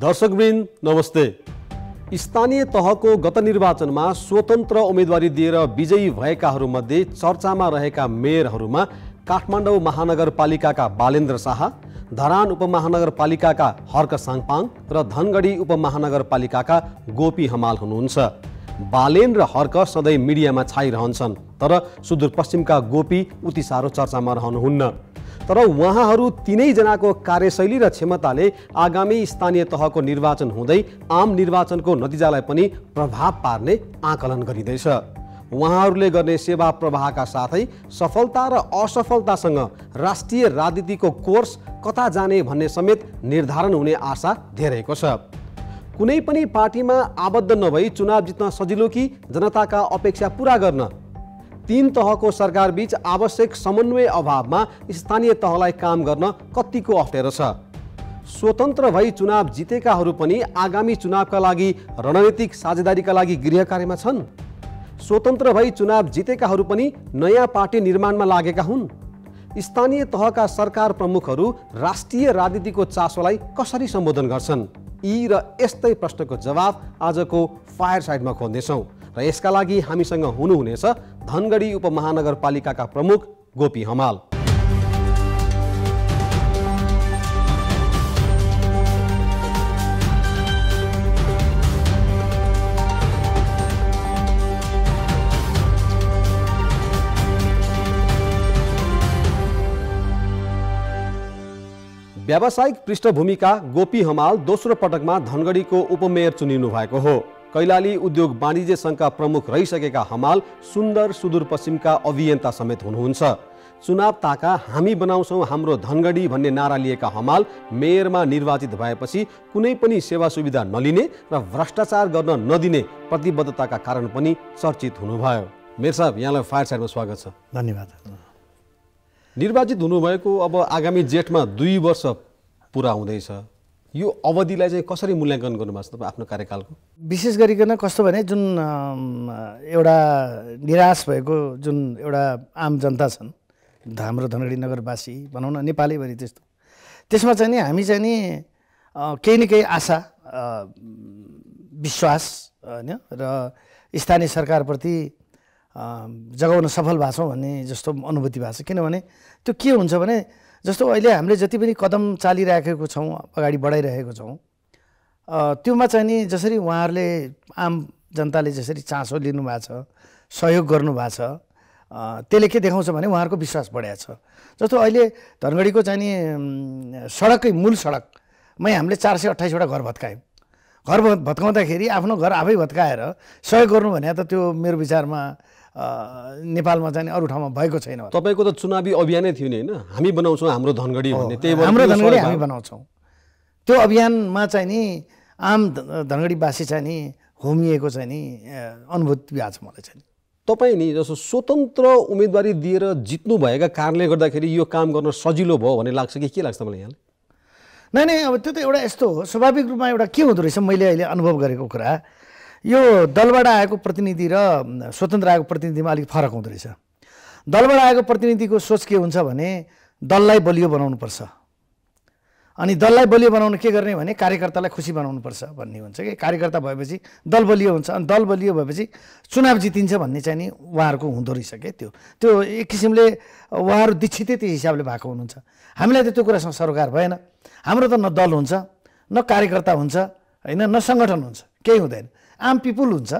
दर्शकवृन्द नमस्ते स्थानीय तहको गत निर्वाचनमा स्वतन्त्र उम्मेदवारी दिएर विजयी भएकाहरूमध्ये चर्चामा रहेका मेयरहरूमा काठमाडौँ महानगरपालिकाका बालेन्द्र शाह धरान उपमहानगरपालिकाका हर्क साङपाङ र धनगढी उपमहानगरपालिकाका गोपी हमाल हुनुहुन्छ बालेन र हर्क सधैँ मिडियामा छाइरहन्छन् तर सुदूरपश्चिमका गोपी उति साह्रो चर्चामा रहनुहुन्न तर उहाँहरू तिनैजनाको कार्यशैली र क्षमताले आगामी स्थानीय तहको निर्वाचन हुँदै आम निर्वाचनको नतिजालाई पनि प्रभाव पार्ने आकलन गरिँदैछ उहाँहरूले गर्ने सेवा प्रवाहका साथै सफलता र असफलतासँग राष्ट्रिय राजनीतिको कोर्स कता जाने भन्ने समेत निर्धारण हुने आशा धेरैको छ कुनै पनि पार्टीमा आबद्ध नभई चुनाव जित्न सजिलो कि जनताका अपेक्षा पुरा गर्न तीन तहको सरकारबीच आवश्यक समन्वय अभावमा स्थानीय तहलाई काम गर्न कत्तिको अप्ठ्यारो छ स्वतन्त्र भई चुनाव जितेकाहरू पनि आगामी चुनावका लागि रणनीतिक साझेदारीका लागि गृह कार्यमा छन् स्वतन्त्र भई चुनाव जितेकाहरू पनि नयाँ पार्टी निर्माणमा लागेका हुन् स्थानीय तहका सरकार प्रमुखहरू राष्ट्रिय राजनीतिको चासोलाई कसरी सम्बोधन गर्छन् यी र यस्तै प्रश्नको जवाब आजको फायर साइडमा खोज्नेछौँ र यसका लागि हामीसँग हुनुहुनेछ धनगढी उपमहानगरपालिकाका प्रमुख गोपी हमाल व्यावसायिक पृष्ठभूमिका गोपी हमाल दोस्रो पटकमा धनगढीको उपमेयर चुनिनु भएको हो कैलाली उद्योग वाणिज्य सङ्घका प्रमुख रहिसकेका हमाल सुन्दर सुदूरपश्चिमका अभियन्ता समेत हुनुहुन्छ चुनाव ताका हामी बनाउँछौँ हाम्रो धनगढी भन्ने नारा लिएका हमाल मेयरमा निर्वाचित भएपछि कुनै पनि सेवा सुविधा नलिने र भ्रष्टाचार गर्न नदिने प्रतिबद्धताका कारण पनि चर्चित हुनुभयो मेयर साहब यहाँलाई फायर साइडमा स्वागत छ धन्यवाद निर्वाचित हुनुभएको अब आगामी जेठमा दुई वर्ष पुरा हुँदैछ यो अवधिलाई चाहिँ कसरी मूल्याङ्कन गर्नुभएको छ तपाईँ आफ्नो कार्यकालको विशेष गरिकन कस्तो भने जुन एउटा निराश भएको जुन एउटा आम जनता छन् हाम्रो धनगढी नगरवासी भनौँ न नेपालीभरि त्यस्तो त्यसमा चाहिँ नि हामी चाहिँ नि केही न केही आशा विश्वास होइन र स्थानीय सरकारप्रति जगाउन सफल भएको छौँ भन्ने जस्तो अनुभूति भएको छ किनभने त्यो के हुन्छ भने जस्तो अहिले हामीले जति पनि कदम चालिराखेको छौँ अगाडि बढाइरहेको छौँ त्योमा चाहिँ नि जसरी उहाँहरूले आम जनताले जसरी चासो लिनुभएको छ सहयोग गर्नुभएको छ त्यसले के देखाउँछ भने उहाँहरूको विश्वास बढाएको छ जस्तो अहिले धनगढीको चाहिँ नि सडकै मूल सडकमै हामीले चार सय अट्ठाइसवटा घर भत्कायौँ घर भत्काउँदाखेरि आफ्नो घर आफै भत्काएर सहयोग गर्नु भने त त्यो मेरो विचारमा नेपालमा जाने अरू ठाउँमा भएको छैन तपाईँको त चुनावी अभियानै थियो नि होइन हामी बनाउँछौँ हाम्रो धनगढी भन्ने त्यही हाम्रो धनगढी हामी बनाउँछौँ त्यो अभियानमा चाहिँ नि आम धनगढीवासी चाहिँ नि होमिएको चाहिँ नि अनुभूति भएको छ मलाई चाहिँ तपाईँ नि जस्तो स्वतन्त्र उम्मेदवारी दिएर जित्नुभएका कारणले गर्दाखेरि यो काम गर्न सजिलो भयो भन्ने लाग्छ कि के लाग्छ मलाई यहाँलाई नै नै अब त्यो त एउटा यस्तो हो स्वाभाविक रूपमा एउटा के हुँदो रहेछ मैले अहिले अनुभव गरेको कुरा यो दलबाट आएको प्रतिनिधि र स्वतन्त्र आएको प्रतिनिधिमा अलिक फरक हुँदो रहेछ दलबाट आएको प्रतिनिधिको सोच के हुन्छ भने दललाई बलियो बनाउनुपर्छ अनि दललाई बलियो बनाउनु के गर्ने भने कार्यकर्तालाई खुसी बनाउनुपर्छ भन्ने हुन्छ कि कार्यकर्ता भएपछि दल बलियो हुन्छ अनि दल बलियो भएपछि चुनाव जितिन्छ भन्ने चाहिँ नि उहाँहरूको हुँदो रहेछ क्या त्यो त्यो एक किसिमले उहाँहरू दीक्षितै त्यो हिसाबले भएको हुनुहुन्छ हामीलाई त त्यो कुरासँग सरोकार भएन हाम्रो त न दल हुन्छ न कार्यकर्ता हुन्छ होइन न सङ्गठन हुन्छ केही हुँदैन आम पिपुल हुन्छ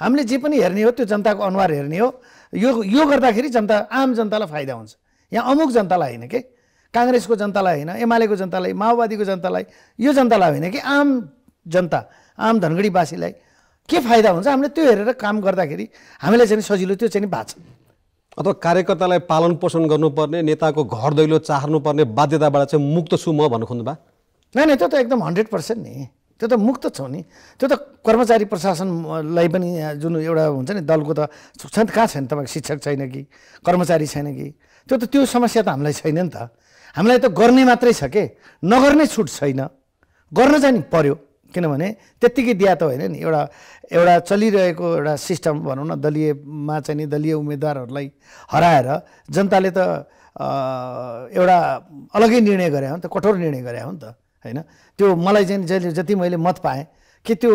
हामीले जे पनि हेर्ने हो त्यो जनताको अनुहार हेर्ने हो यो यो गर्दाखेरि जनता आम जनतालाई फाइदा हुन्छ यहाँ अमुक जनतालाई होइन कि काङ्ग्रेसको जनतालाई होइन एमालेको जनतालाई माओवादीको जनतालाई यो जनतालाई होइन कि आम जनता आम धनगढीवासीलाई के फाइदा हुन्छ हामीले त्यो हेरेर काम गर्दाखेरि हामीलाई चाहिँ सजिलो त्यो चाहिँ भएको छ अथवा कार्यकर्तालाई पालन पोषण गर्नुपर्ने नेताको घर दैलो चाहनुपर्ने बाध्यताबाट चाहिँ मुक्त छु म भन्नु खोज्नु भयो नै त्यो त एकदम हन्ड्रेड पर्सेन्ट नि त्यो त मुक्त छ नि त्यो त कर्मचारी प्रशासनलाई पनि जुन एउटा हुन्छ नि दलको त छ कहाँ छैन तपाईँको शिक्षक छैन कि कर्मचारी छैन कि त्यो त त्यो समस्या त हामीलाई छैन नि त हामीलाई त गर्ने मात्रै छ के नगर्ने छुट छैन गर्न चाहिँ पर्यो किनभने त्यत्तिकै दिया त होइन नि एउटा एउटा चलिरहेको एउटा सिस्टम भनौँ न दलीयमा चाहिँ नि दलीय उम्मेद्वारहरूलाई हराएर जनताले त एउटा अलग्गै निर्णय गरे हो नि त कठोर निर्णय गरे हो नि त होइन त्यो मलाई चाहिँ जहिले जति मैले मत पाएँ कि त्यो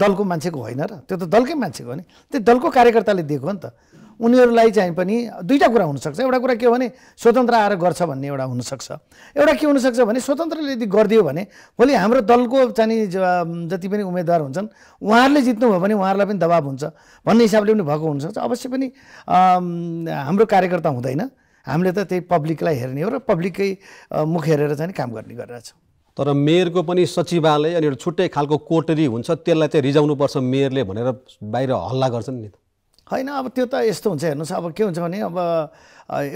दलको मान्छेको होइन र त्यो त दलकै मान्छेको हो नि त्यो दलको कार्यकर्ताले दिएको हो नि त उनीहरूलाई चाहिँ पनि दुईवटा कुरा हुनसक्छ एउटा कुरा के हो भने स्वतन्त्र आएर गर्छ भन्ने एउटा हुनसक्छ एउटा के हुनसक्छ भने स्वतन्त्रले यदि गरिदियो भने भोलि हाम्रो दलको चाहिँ जति पनि उम्मेदवार हुन्छन् उहाँहरूले जित्नुभयो भने उहाँहरूलाई पनि दबाब हुन्छ भन्ने हिसाबले पनि भएको हुनसक्छ अवश्य पनि हाम्रो कार्यकर्ता हुँदैन हामीले त त्यही पब्लिकलाई हेर्ने हो र पब्लिककै मुख हेरेर चाहिँ काम गर्ने गरिरहेछौँ तर मेयरको पनि सचिवालय अनि एउटा छुट्टै खालको कोटरी हुन्छ त्यसलाई चाहिँ रिजाउनुपर्छ मेयरले भनेर बाहिर हल्ला गर्छन् नि त होइन अब त्यो त यस्तो हुन्छ हेर्नुहोस् अब के हुन्छ भने अब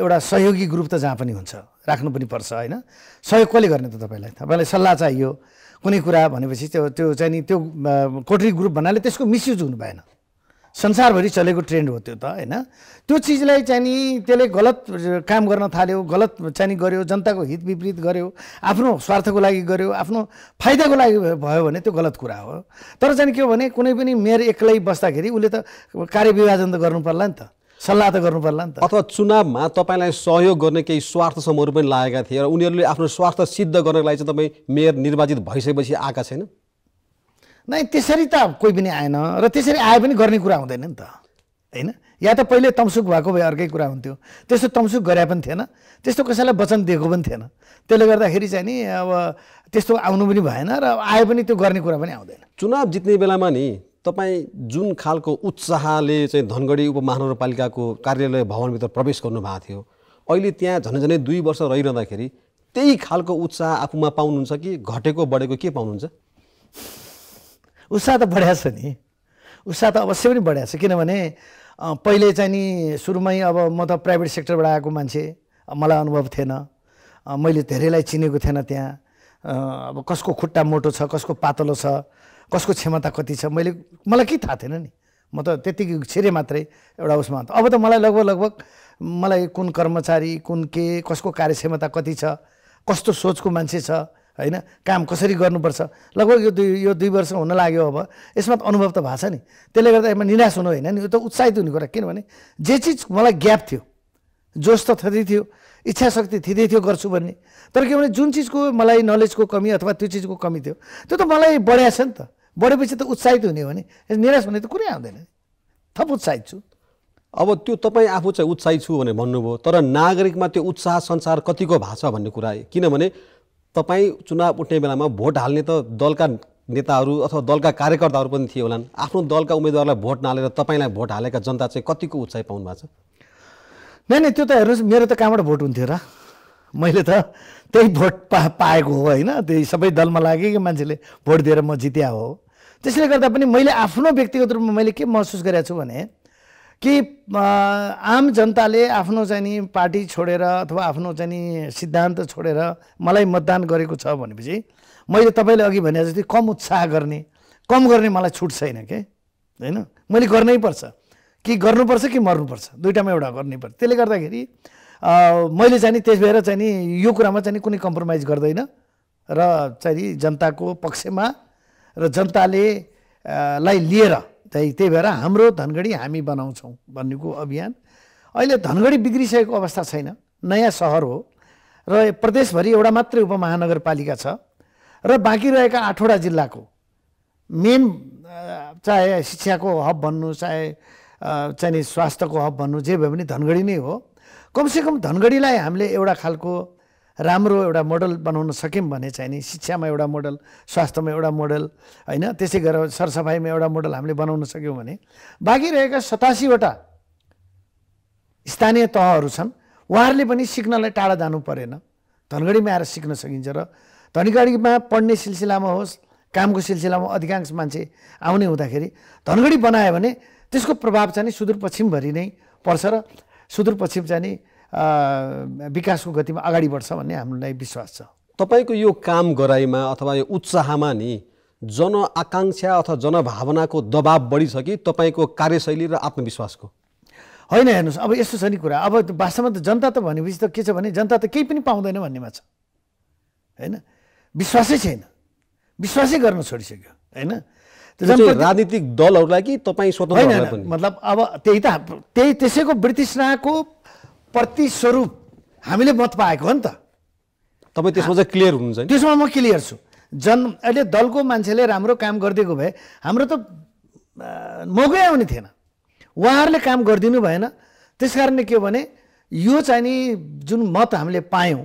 एउटा सहयोगी ग्रुप त जहाँ पनि हुन्छ राख्नु पनि पर्छ होइन सहयोग कसले गर्ने त तपाईँलाई तपाईँलाई सल्लाह चाहियो कुनै कुरा भनेपछि त्यो त्यो चाहिँ नि त्यो कोटरी ग्रुप भन्नाले त्यसको मिसयुज हुनु भएन संसारभरि चलेको ट्रेन्ड हो त्यो त होइन त्यो चिजलाई चाहिँ नि त्यसले गलत काम गर्न थाल्यो गलत चाहिँ नि गऱ्यो जनताको हित विपरीत गऱ्यो आफ्नो स्वार्थको लागि गऱ्यो आफ्नो फाइदाको लागि भयो भने त्यो गलत कुरा हो तर चाहिँ के हो भने कुनै पनि मेयर एक्लै बस्दाखेरि उसले त कार्यविभाजन त गर्नु पर्ला नि त सल्लाह त गर्नु पर्ला नि त अथवा चुनावमा तपाईँलाई सहयोग गर्ने केही स्वार्थ समूहहरू पनि लागेका थिए र उनीहरूले आफ्नो स्वार्थ सिद्ध गर्नको लागि चाहिँ तपाईँ मेयर निर्वाचित भइसकेपछि आएका छैन नै त्यसरी त कोही पनि आएन र त्यसरी आए पनि गर्ने कुरा हुँदैन नि त होइन या त पहिले तमसुक भएको भए अर्कै कुरा हुन्थ्यो त्यस्तो तमसुक गरे पनि थिएन त्यस्तो कसैलाई वचन दिएको पनि थिएन त्यसले गर्दाखेरि चाहिँ नि अब त्यस्तो आउनु पनि भएन र आए पनि त्यो गर्ने कुरा पनि आउँदैन चुनाव जित्ने बेलामा नि तपाईँ जुन खालको उत्साहले चाहिँ धनगढी उपमहानगरपालिकाको कार्यालय भवनभित्र प्रवेश गर्नुभएको थियो अहिले त्यहाँ झनै दुई वर्ष रहिरहँदाखेरि त्यही खालको उत्साह आफूमा पाउनुहुन्छ कि घटेको बढेको के पाउनुहुन्छ उत्साह त बढ्या छ नि उत्साह त अवश्य पनि बढिया छ किनभने पहिले चाहिँ नि सुरुमै अब म त प्राइभेट सेक्टरबाट आएको मान्छे मलाई अनुभव थिएन मैले धेरैलाई चिनेको थिएन त्यहाँ अब कसको खुट्टा मोटो छ कसको पातलो छ कसको क्षमता कति छ मैले मलाई के थाहा थिएन नि म त त्यत्तिकै छिरे मात्रै एउटा उसमा अब त मलाई लगभग लगभग मलाई कुन कर्मचारी कुन के कसको कार्यक्षमता कति छ कस्तो सोचको मान्छे छ होइन काम कसरी गर्नुपर्छ लगभग यो दुई यो दुई वर्ष हुन लाग्यो अब यसमा त अनुभव त भएको छ नि त्यसले गर्दा यसमा निराश हुनु होइन नि यो त उत्साहित हुने कुरा किनभने जे चिज मलाई ग्याप थियो जोस त थिँदै थियो इच्छा शक्ति थिँदै थियो गर्छु भन्ने तर के भने जुन चिजको मलाई नलेजको कमी अथवा त्यो चिजको कमी थियो त्यो त मलाई बढ्या छ नि त बढेपछि त उत्साहित हुने हो भने निराश हुने त कुरै आउँदैन थप उत्साहित छु अब त्यो तपाईँ आफू चाहिँ उत्साहित छु भनेर भन्नुभयो तर नागरिकमा त्यो उत्साह संसार कतिको भाषा भन्ने कुरा किनभने तपाईँ चुनाव उठ्ने बेलामा भोट हाल्ने त दलका नेताहरू अथवा दलका कार्यकर्ताहरू पनि थिए होलान् आफ्नो दलका उम्मेदवारलाई भोट नहालेर तपाईँलाई भोट हालेका जनता चाहिँ कतिको उत्साह पाउनु भएको छ नै नै त्यो त हेर्नुहोस् मेरो त कहाँबाट भोट हुन्थ्यो र मैले त त्यही भोट पा पाएको हो होइन त्यही सबै दलमा लागेकै मान्छेले भोट दिएर म जित्या हो त्यसले गर्दा पनि मैले आफ्नो व्यक्तिगत रूपमा मैले के महसुस गरेको छु भने कि आम जनताले आफ्नो चाहिँ नि पार्टी छोडेर अथवा आफ्नो चाहिँ नि सिद्धान्त छोडेर मलाई मतदान गरेको छ भनेपछि मैले तपाईँले अघि भने जस्तै कम उत्साह गर्ने कम गर्ने मलाई छुट छैन के होइन मैले गर्नै पर्छ कि गर्नुपर्छ कि मर्नुपर्छ दुइटामा एउटा गर्नै पर्छ त्यसले गर्दाखेरि मैले चाहिँ नि त्यस भएर चाहिँ नि यो कुरामा चाहिँ कुनै कम्प्रोमाइज गर्दैन र चाहिँ जनताको पक्षमा र जनताले लाई लिएर त्यही त्यही भएर हाम्रो धनगढी हामी बनाउँछौँ भन्नेको अभियान अहिले धनगढी बिग्रिसकेको अवस्था छैन नयाँ सहर हो र प्रदेशभरि एउटा मात्रै उपमहानगरपालिका छ र बाँकी रहेका आठवटा जिल्लाको मेन चाहे शिक्षाको हब भन्नु चाहे चाहिने स्वास्थ्यको हब भन्नु जे भए पनि धनगढी नै हो कमसेकम धनगढीलाई हामीले एउटा खालको राम्रो एउटा मोडल बनाउन सक्यौँ भने चाहिँ नि शिक्षामा एउटा मोडल स्वास्थ्यमा एउटा मोडल होइन त्यसै गरेर सरसफाइमा एउटा मोडल हामीले बनाउन सक्यौँ भने बाँकी रहेका सतासीवटा स्थानीय तहहरू छन् उहाँहरूले पनि सिक्नलाई टाढा जानु परेन धनगढीमा आएर सिक्न सकिन्छ र धनगढीमा पढ्ने सिलसिलामा होस् कामको सिलसिलामा अधिकांश मान्छे आउने हुँदाखेरि धनगढी बनायो भने त्यसको प्रभाव चाहिँ सुदूरपश्चिमभरि नै पर्छ र सुदूरपश्चिम चाहिँ नि विकासको गतिमा अगाडि बढ्छ भन्ने हामीलाई विश्वास छ तपाईँको यो काम गराइमा अथवा यो उत्साहमा नि जनआकाङ्क्षा अथवा जनभावनाको दबाव बढी छ कि तपाईँको कार्यशैली र आत्मविश्वासको होइन हेर्नुहोस् अब यस्तो छ नि कुरा अब वास्तवमा त जनता त भनेपछि त के छ भने जनता त केही पनि पाउँदैन भन्नेमा छ होइन विश्वासै छैन विश्वासै गर्न छोडिसक्यो होइन राजनीतिक दलहरूलाई कि तपाईँ स्वतन्त्र होइन मतलब अब त्यही त त्यही त्यसैको ब्रिटिस प्रतिस्वरूप हामीले मत पाएको हो नि त तपाईँ त्यसमा चाहिँ क्लियर हुनुहुन्छ त्यसमा म क्लियर छु जन अहिले दलको मान्छेले राम्रो काम गरिदिएको भए हाम्रो त मौकै आउने थिएन उहाँहरूले काम गरिदिनु भएन त्यस कारणले के भने यो चाहिँ नि जुन मत हामीले पायौँ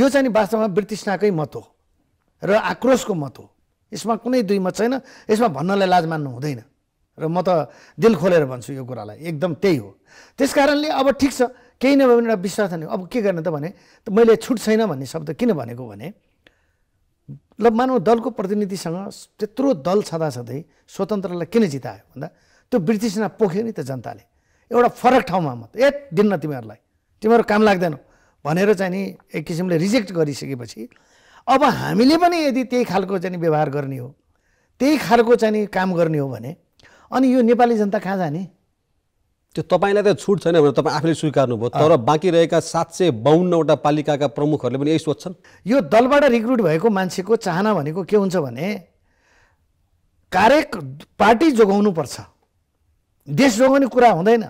यो चाहिँ नि वास्तवमा ब्रिटिसनाकै मत हो र आक्रोशको मत हो यसमा कुनै दुई मत छैन यसमा भन्नलाई लाज मान्नु हुँदैन र म त दिल खोलेर भन्छु यो कुरालाई एकदम त्यही हो त्यस कारणले अब ठिक छ केही नभए पनि एउटा विश्वास छैन अब के गर्ने त भने मैले छुट छैन भन्ने शब्द किन भनेको भने ल मानव दलको प्रतिनिधिसँग त्यत्रो दल छँदा छँदै स्वतन्त्रलाई किन जितायो भन्दा त्यो ब्रिटिसमा पोख्यो नि त जनताले एउटा फरक ठाउँमा मत ए दिन्न तिमीहरूलाई तिमीहरू काम लाग्दैनौ भनेर चाहिँ नि एक किसिमले रिजेक्ट गरिसकेपछि अब हामीले पनि यदि त्यही खालको चाहिँ व्यवहार गर्ने हो त्यही खालको चाहिँ नि काम गर्ने हो भने अनि यो नेपाली जनता कहाँ जाने त्यो तपाईँलाई त छुट छैन भनेर तपाईँ आफैले स्वीकार्नु भयो तर बाँकी रहेका सात सय बाहन्नवटा पालिकाका प्रमुखहरूले पनि यही सोध्छन् यो दलबाट रिक्रुट भएको मान्छेको चाहना भनेको के हुन्छ भने कार्य पार्टी जोगाउनु पर्छ देश जोगाउने कुरा हुँदैन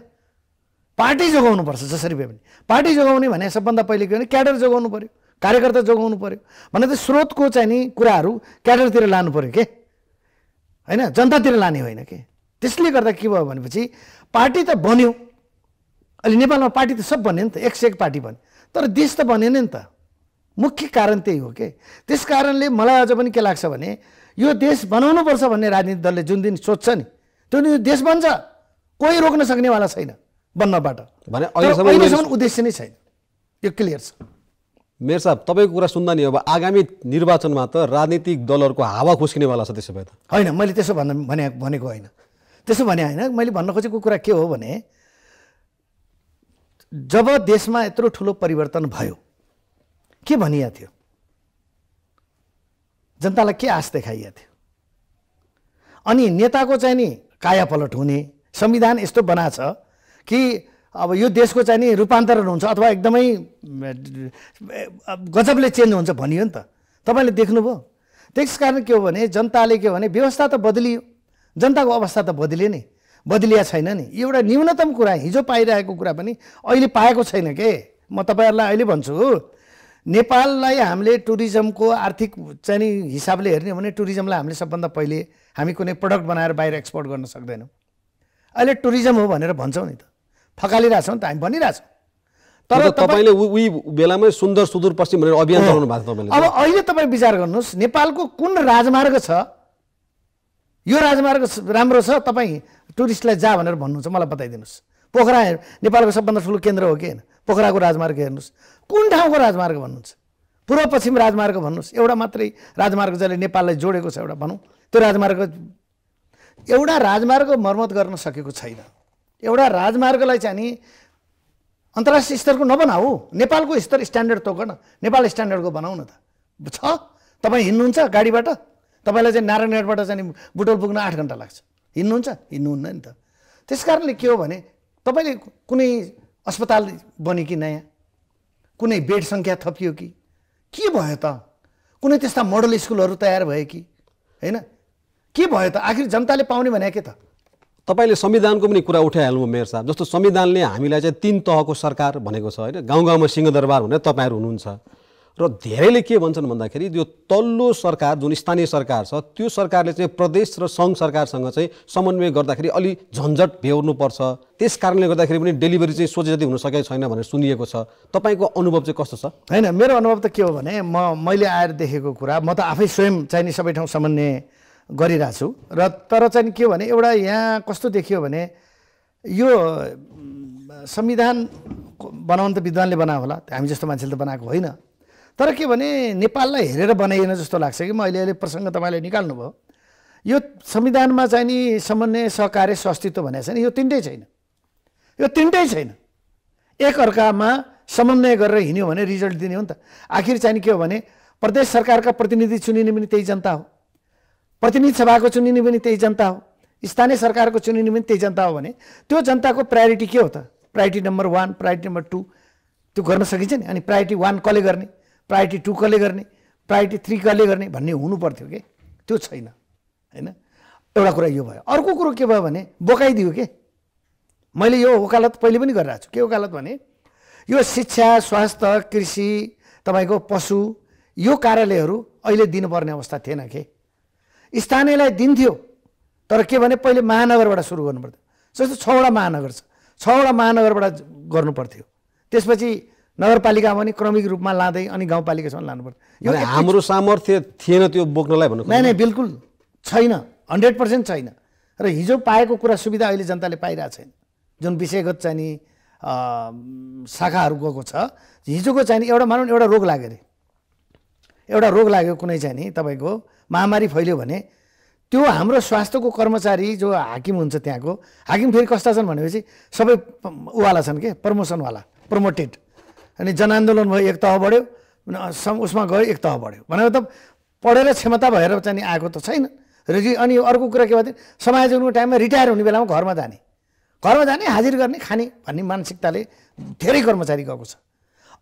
पार्टी जोगाउनु पर्छ जसरी भए पनि पार्टी जोगाउने भने सबभन्दा पहिले के भने क्याडर जोगाउनु पऱ्यो कार्यकर्ता जोगाउनु पऱ्यो भने त स्रोतको चाहिँ नि कुराहरू क्याडरतिर लानु पऱ्यो के होइन जनतातिर लाने होइन के त्यसले गर्दा के भयो भनेपछि पार्टी त बन्यो अहिले नेपालमा पार्टी त सब बन्यो नि त एक से एक पार्टी बन्यो तर देश त बनेन नि त मुख्य कारण त्यही हो कि त्यस कारणले मलाई अझ पनि के लाग्छ भने यो देश बनाउनुपर्छ भन्ने राजनीतिक दलले जुन दिन सोध्छ नि त्यो दिन देश बन्छ कोही रोक्न सक्नेवाला छैन बन्नबाट भने अहिलेसम्म उद्देश्य नै छैन यो क्लियर छ मेयर साहब तपाईँको कुरा सुन्दा नि अब आगामी निर्वाचनमा त राजनीतिक दलहरूको हावा खुस्किनेवाला छ त्यसो भए त होइन मैले त्यसो भन्न भनेको होइन त्यसो भने होइन मैले भन्न खोजेको कुरा के हो भने जब देशमा यत्रो ठुलो परिवर्तन भयो के भनिएको थियो जनतालाई के आश देखाइएको थियो अनि नेताको चाहिँ नि कायापलट हुने संविधान यस्तो बनाछ कि अब यो देशको चाहिँ नि रूपान्तरण हुन्छ अथवा एकदमै गजबले चेन्ज हुन्छ भनियो नि त तपाईँले देख्नुभयो त्यस कारण के हो भने जनताले के हो भने व्यवस्था त बदलियो जनताको अवस्था त बदलियो नि बदलिया छैन नि एउटा न्यूनतम कुरा हिजो पाइरहेको कुरा पनि अहिले पाएको छैन के म तपाईँहरूलाई अहिले भन्छु नेपाललाई हामीले टुरिज्मको आर्थिक चाहिँ हिसाबले हेर्ने हो भने टुरिज्मलाई हामीले सबभन्दा पहिले हामी कुनै प्रडक्ट बनाएर बाहिर एक्सपोर्ट गर्न सक्दैनौँ अहिले टुरिज्म हो भनेर भन्छौँ नि त फकालिरहेछौँ नि त हामी भनिरहेछौँ तर तपाईँले उही बेलामै सुन्दर सुदूरपश्चिम भनेर अभियान चलाउनु भएको छ अब अहिले तपाईँ विचार गर्नुहोस् नेपालको कुन राजमार्ग छ यो राजमार्ग राम्रो छ तपाईँ टुरिस्टलाई जा भनेर भन्नुहुन्छ मलाई बताइदिनुहोस् पोखरा नेपालको सबभन्दा ठुलो केन्द्र हो कि होइन पोखराको राजमार्ग हेर्नुहोस् कुन ठाउँको राजमार्ग भन्नुहुन्छ पूर्व पश्चिम राजमार्ग भन्नुहोस् एउटा मात्रै राजमार्ग जसले नेपाललाई जोडेको छ एउटा भनौँ त्यो राजमार्ग एउटा राजमार्ग मर्मत गर्न सकेको छैन एउटा राजमार्गलाई चाहिँ नि अन्तर्राष्ट्रिय स्तरको नबनाऊ नेपालको स्तर स्ट्यान्डर्ड तोक नेपाल स्ट्यान्डर्डको बनाऊ न त छ तपाईँ हिँड्नुहुन्छ गाडीबाट तपाईँलाई चाहिँ नारायणगढबाट चाहिँ बुटोल पुग्न आठ घन्टा लाग्छ हिँड्नुहुन्छ हिँड्नुहुन्न नि त त्यस कारणले के हो भने तपाईँले कुनै अस्पताल बन्यो कि नयाँ कुनै बेड सङ्ख्या थपियो कि के भयो त कुनै त्यस्ता मोडल स्कुलहरू तयार भयो कि होइन के भयो त आखिर जनताले पाउने भने के त तपाईँले संविधानको पनि कुरा उठाइहाल्नु मेयर साहब जस्तो संविधानले हामीलाई चाहिँ तिन तहको सरकार भनेको छ होइन गाउँ गाउँमा सिंहदरबार भनेर तपाईँहरू हुनुहुन्छ र धेरैले के भन्छन् भन्दाखेरि यो तल्लो सरकार जुन स्थानीय सरकार छ त्यो सरकारले चाहिँ प्रदेश र सङ्घ सरकारसँग चाहिँ समन्वय गर्दाखेरि अलि झन्झट भ्याउनुपर्छ त्यस कारणले गर्दाखेरि पनि डेलिभरी चाहिँ सोचे जति हुन सकेको छैन भनेर सुनिएको छ तपाईँको अनुभव चाहिँ कस्तो छ होइन मेरो अनुभव त के हो भने म मैले आएर देखेको कुरा म त आफै स्वयं चाहिने सबै ठाउँ समन्वय गरिरहेछु र तर चाहिँ के भने एउटा यहाँ कस्तो देखियो भने यो संविधान बनाउनु त विद्वानले बनायो होला हामी जस्तो मान्छेले त बनाएको होइन तर के भने नेपाललाई हेरेर बनाइएन जस्तो लाग्छ कि म अहिले अहिले प्रसङ्ग तपाईँले निकाल्नुभयो यो संविधानमा चाहिँ नि समन्वय सहकार्य अस्तित्व भनेको नि यो तिनटै छैन यो तिनटै छैन एकअर्कामा समन्वय गरेर हिँड्यो भने रिजल्ट दिने हो नि त आखिर चाहिँ के हो भने प्रदेश सरकारका प्रतिनिधि चुनिने पनि त्यही जनता हो प्रतिनिधि सभाको चुनिने पनि त्यही जनता हो स्थानीय सरकारको चुनिने पनि त्यही जनता हो भने त्यो जनताको प्रायोरिटी के हो त priority number one priority number two त्यो गर्न सकिन्छ नि अनि प्रायोरिटी वान कसले गर्ने प्रायोरिटी टू कसले गर्ने प्रायोरिटी थ्री कसले गर्ने भन्ने हुनुपर्थ्यो पर्थ्यो कि त्यो छैन होइन एउटा कुरा यो भयो अर्को कुरो के भयो भने बोकाइदियो के मैले यो वकालत पहिले पनि गरिरहेको छु के वकालत भने यो शिक्षा स्वास्थ्य कृषि तपाईँको पशु यो कार्यालयहरू अहिले दिनुपर्ने अवस्था थिएन के स्थानीयलाई दिन्थ्यो तर के भने पहिले महानगरबाट सुरु गर्नु पर्थ्यो जस्तो छवटा महानगर छ छवटा महानगरबाट गर्नुपर्थ्यो त्यसपछि नगरपालिकामा पनि क्रमिक रूपमा लाँदै अनि गाउँपालिकासम्म लानुपर्छ यो हाम्रो सामर्थ्य थिएन त्यो बोक्नलाई भन्नु नै नै बिल्कुल छैन हन्ड्रेड पर्सेन्ट छैन र हिजो पाएको कुरा सुविधा अहिले जनताले पाइरहेको छैन जुन विषयगत चाहिँ नि शाखाहरू गएको छ हिजोको चाहिँ एउटा मानौँ एउटा रोग लाग्यो अरे एउटा रोग लाग्यो कुनै चाहिँ नि तपाईँको महामारी फैल्यो भने त्यो हाम्रो स्वास्थ्यको कर्मचारी जो हाकिम हुन्छ त्यहाँको हाकिम फेरि कस्ता छन् भनेपछि सबै उवाला छन् के प्रमोसनवाला प्रमोटेड अनि जनआन्दोलन भयो एक तह बढ्यो उसमा गयो एक तह बढ्यो भनेको त पढेर क्षमता भएर चाहिँ आएको त छैन र अनि अर्को कुरा के भन्थ्यो समाज टाइममा रिटायर हुने बेलामा घरमा जाने घरमा जाने हाजिर गर्ने खाने भन्ने मानसिकताले धेरै कर्मचारी गएको छ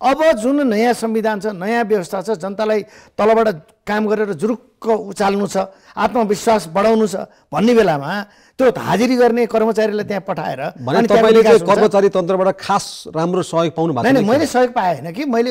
अब जुन नयाँ संविधान छ नयाँ व्यवस्था छ जनतालाई तलबाट काम गरेर जुरुक्क उचाल्नु छ आत्मविश्वास बढाउनु छ भन्ने बेलामा त्यो हाजिरी गर्ने कर्मचारीलाई त्यहाँ पठाएर कर्मचारी तन्त्रबाट खास राम्रो सहयोग पाउनु भएको होइन मैले सहयोग पाएँ होइन कि मैले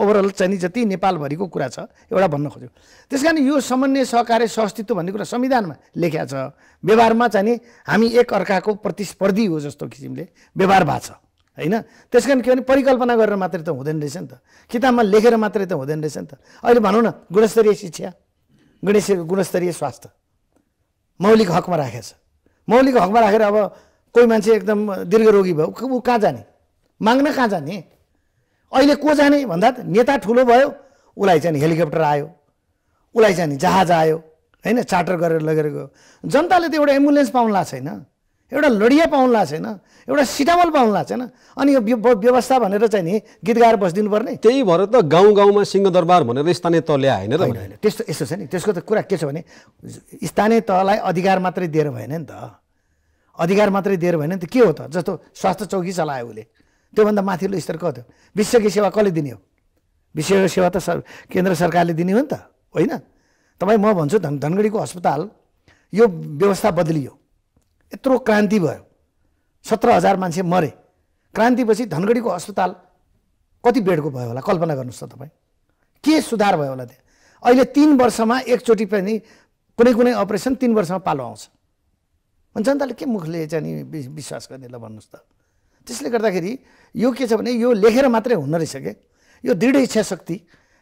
ओभरअल चाहिँ जति नेपालभरिको कुरा छ एउटा भन्न खोज्यो त्यस कारण यो समन्वय सहकार्य सहस्तित्व भन्ने कुरा संविधानमा लेख्या छ व्यवहारमा चाहिँ हामी एक अर्काको प्रतिस्पर्धी हो जस्तो किसिमले व्यवहार भएको छ होइन त्यस कारण के भने परिकल्पना गरेर मात्रै त हुँदैन रहेछ नि त किताबमा लेखेर मात्रै त हुँदैन रहेछ नि त अहिले भनौँ न गुणस्तरीय शिक्षा गणेश गुणस्तरीय स्वास्थ्य मौलिक हकमा राखेछ मौलिक हकमा राखेर अब कोही मान्छे एकदम दीर्घ रोगी भयो ऊ कहाँ जाने माग्न कहाँ जाने अहिले को जाने भन्दा त नेता ठुलो भयो उसलाई चाहिँ हेलिकप्टर आयो उसलाई चाहिँ जहाज आयो होइन चार्टर गरेर लगेर गयो जनताले त एउटा एम्बुलेन्स पाउनु लाग्छ छैन एउटा लडिया पाउनु लाग्छ छैन एउटा सिटामल पाउनु लाग्छ छैन अनि यो व्यवस्था भनेर चाहिँ नि गीत गाएर बसिदिनु पर्ने त्यही भएर त गाउँ गाउँमा सिंहदरबार भनेर स्थानीय तह ल्याएन त होइन होइन त्यस्तो यस्तो छ नि त्यसको त कुरा के छ भने स्थानीय तहलाई अधिकार मात्रै दिएर भएन नि त अधिकार मात्रै दिएर भएन नि त के हो त जस्तो स्वास्थ्य चौकी चलायो उसले त्योभन्दा माथिल्लो स्तर कति हो विश्वकी सेवा कसले दिने हो विश्वको सेवा त सर केन्द्र सरकारले दिने हो नि त होइन तपाईँ म भन्छु धन धनगढीको अस्पताल यो व्यवस्था बदलियो यत्रो क्रान्ति भयो सत्र हजार मान्छे मरे क्रान्तिपछि धनगढीको अस्पताल कति बेडको भयो होला कल्पना गर्नुहोस् त तपाईँ के सुधार भयो होला त्यहाँ अहिले तिन वर्षमा एकचोटि पनि कुनै कुनै अपरेसन तिन वर्षमा पालो आउँछ जनताले के मुखले चाहिँ नि विश्वास गर्ने ल भन्नुहोस् त त्यसले गर्दाखेरि यो के छ भने यो लेखेर मात्रै हुन रहेछ क्या यो दृढ इच्छा शक्ति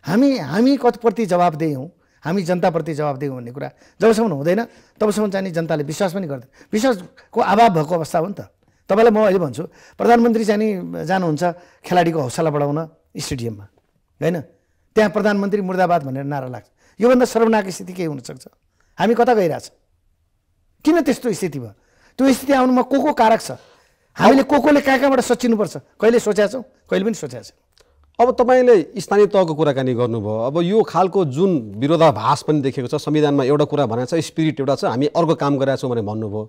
हामी हामी कतिप्रति जवाबदेही हौँ हामी जनताप्रति जवाब दियौँ भन्ने कुरा जबसम्म हुँदैन तबसम्म चाहिँ नि जनताले विश्वास पनि गर्दैन विश्वासको अभाव भएको अवस्था हो नि त तपाईँलाई म अहिले भन्छु प्रधानमन्त्री चाहिँ नि जानुहुन्छ खेलाडीको हौसला बढाउन स्टेडियममा होइन त्यहाँ प्रधानमन्त्री मुर्दाबाद भनेर नारा लाग्छ योभन्दा सर्वनाक स्थिति के हुनसक्छ हामी कता गइरहेछ किन त्यस्तो स्थिति भयो त्यो स्थिति आउनुमा को को कारक छ हामीले को कोले कहाँ कहाँबाट सचिनुपर्छ कहिले सोचेका छौँ कहिले पनि सोचेका छौँ अब तपाईँले स्थानीय तहको कुराकानी गर्नुभयो अब यो खालको जुन विरोधाभास पनि देखेको छ संविधानमा एउटा कुरा भनेको छ स्पिरिट एउटा छ हामी अर्को काम गरेका छौँ भनेर भन्नुभयो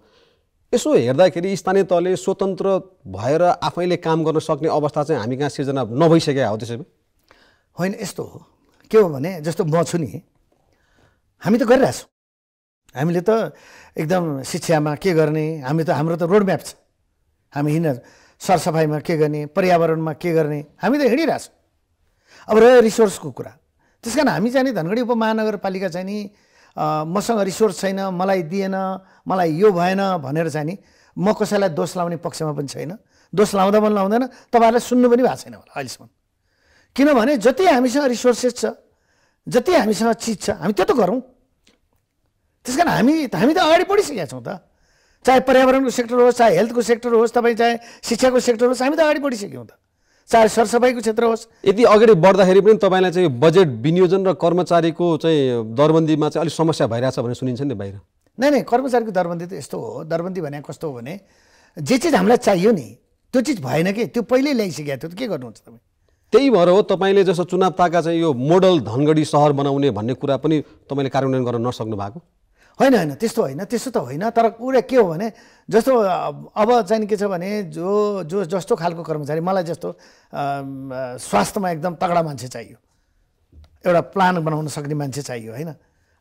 यसो हेर्दाखेरि स्थानीय तहले स्वतन्त्र भएर आफैले काम गर्न सक्ने अवस्था चाहिँ हामी कहाँ सिर्जना नभइसकेका हो त्यसै भए होइन यस्तो हो के हो भने जस्तो म छु नि हामी त गरिरहेछौँ हामीले त एकदम शिक्षामा के गर्ने हामी त हाम्रो त रोडम्याप छ हामी हिँड्न सरसफाइमा के गर्ने पर्यावरणमा के गर्ने हामी त हिँडिरहेछौँ अब रह्यो रिसोर्सको कुरा त्यस कारण हामी चाहिँ नि धनगढी उपमहानगरपालिका चाहिँ नि मसँग रिसोर्स छैन मलाई दिएन मलाई यो भएन भनेर चाहिँ नि म कसैलाई दोष लाउने पक्षमा पनि छैन दोष लाउँदा पनि लाउँदैन तपाईँहरूलाई सुन्नु पनि भएको छैन होला अहिलेसम्म किनभने जति हामीसँग रिसोर्सेस छ जति हामीसँग चिज छ हामी त्यो त गरौँ त्यस कारण हामी हामी त अगाडि बढिसकेका छौँ त चाहे पर्यावरणको सेक्टर होस् चाहे हेल्थको सेक्टर होस् तपाईँ चाहे शिक्षाको सेक्टर होस् हामी त अगाडि बढिसक्यौँ त चाहे सरसफाइको क्षेत्र होस् यदि अगाडि बढ्दाखेरि पनि तपाईँलाई चाहिँ बजेट विनियोजन र कर्मचारीको चाहिँ दरबन्दीमा चाहिँ अलिक समस्या भइरहेछ भनेर सुनिन्छ नि बाहिर नै नै कर्मचारीको दरबन्दी त यस्तो हो दरबन्दी भने कस्तो हो भने जे चिज हामीलाई चाहियो नि त्यो चिज भएन कि त्यो पहिल्यै ल्याइसकेको थियो के गर्नुहुन्छ तपाईँ त्यही भएर हो तपाईँले जस्तो चुनाव ताका चाहिँ यो मोडल धनगढी सहर बनाउने भन्ने कुरा पनि तपाईँले कार्यान्वयन गर्न नसक्नु भएको होइन होइन त्यस्तो होइन त्यस्तो त होइन तर कुरा के हो भने जस्तो अब चाहिँ के छ भने जो जो जस्तो खालको कर्मचारी मलाई जस्तो स्वास्थ्यमा एकदम तगडा मान्छे चाहियो एउटा प्लान बनाउन सक्ने मान्छे चाहियो होइन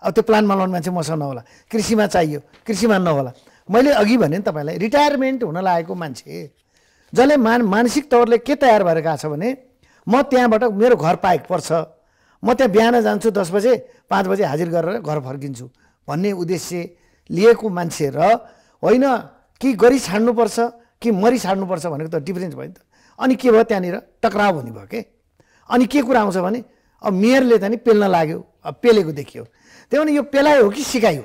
अब त्यो प्लान बनाउने मान्छे मसँग नहोला कृषिमा चाहियो कृषिमा नहोला मैले अघि भने नि तपाईँलाई रिटायरमेन्ट हुन लागेको मान्छे जसले मान मानसिक तौरले के तयार भएर गएको छ भने म त्यहाँबाट मेरो घर पाएको पर्छ म त्यहाँ बिहान जान्छु दस बजे पाँच बजे हाजिर गरेर घर फर्किन्छु भन्ने उद्देश्य लिएको मान्छे र होइन कि गरी छाड्नुपर्छ कि मरि छाड्नुपर्छ भनेको त डिफ्रेन्स भयो नि त अनि के भयो त्यहाँनिर टक्राउ हुने भयो के अनि के कुरा आउँछ भने अब मेयरले त नि पेल्न लाग्यो अब पेलेको देखियो त्यही भने यो पेलाइ हो कि सिकाइ हो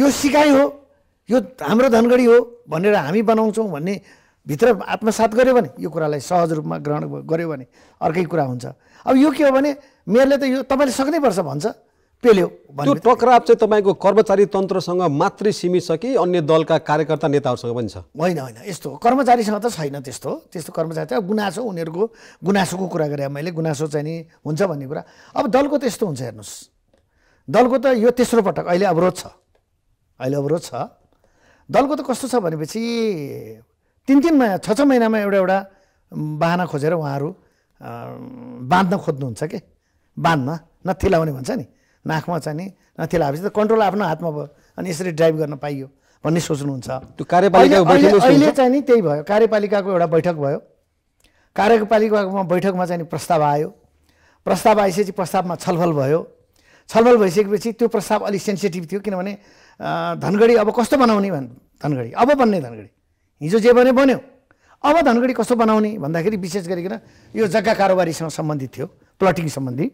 यो सिकाइ हो यो हाम्रो धनगढी हो भनेर हामी बनाउँछौँ भन्ने भित्र आत्मसात गऱ्यो भने यो कुरालाई सहज रूपमा ग्रहण गऱ्यो भने अर्कै कुरा हुन्छ अब यो के हो भने मेयरले त यो तपाईँले सक्नैपर्छ भन्छ पेल्यो त्यो टक्राव चाहिँ तपाईँको कर्मचारी तन्त्रसँग मात्रै सीमित छ कि अन्य दलका कार्यकर्ता नेताहरूसँग पनि छ होइन होइन यस्तो कर्मचारीसँग त छैन त्यस्तो त्यस्तो कर्मचारी त गुनासो उनीहरूको गुनासोको कुरा गरेँ मैले गुनासो चाहिँ नि हुन्छ भन्ने कुरा अब दलको त यस्तो हुन्छ हेर्नुहोस् दलको त यो तेस्रो पटक अहिले अवरोध छ अहिले अवरोध छ दलको त कस्तो छ भनेपछि तिन तिन महिना छ छ महिनामा एउटा एउटा बाहना खोजेर उहाँहरू बाँध्न खोज्नुहुन्छ कि बाँध्न न थिलाउने भन्छ नि नाकमा छ नि त्यसलाई हापेपछि त कन्ट्रोल आफ्नो हातमा भयो अनि यसरी ड्राइभ गर्न पाइयो भन्ने सोच्नुहुन्छ त्यो कार्यपालिका अहिले चाहिँ नि त्यही भयो कार्यपालिकाको एउटा बैठक भयो कार्यपालिकामा बैठकमा चाहिँ नि प्रस्ताव आयो प्रस्ताव आइसकेपछि प्रस्तावमा छलफल भयो छलफल भइसकेपछि त्यो प्रस्ताव अलिक सेन्सिटिभ थियो किनभने धनगढी अब कस्तो बनाउने भन् धनगढी अब बन्ने धनगढी हिजो जे बन्यो बन्यो अब धनगढी कस्तो बनाउने भन्दाखेरि विशेष गरिकन यो जग्गा कारोबारीसँग सम्बन्धित थियो प्लटिङ सम्बन्धी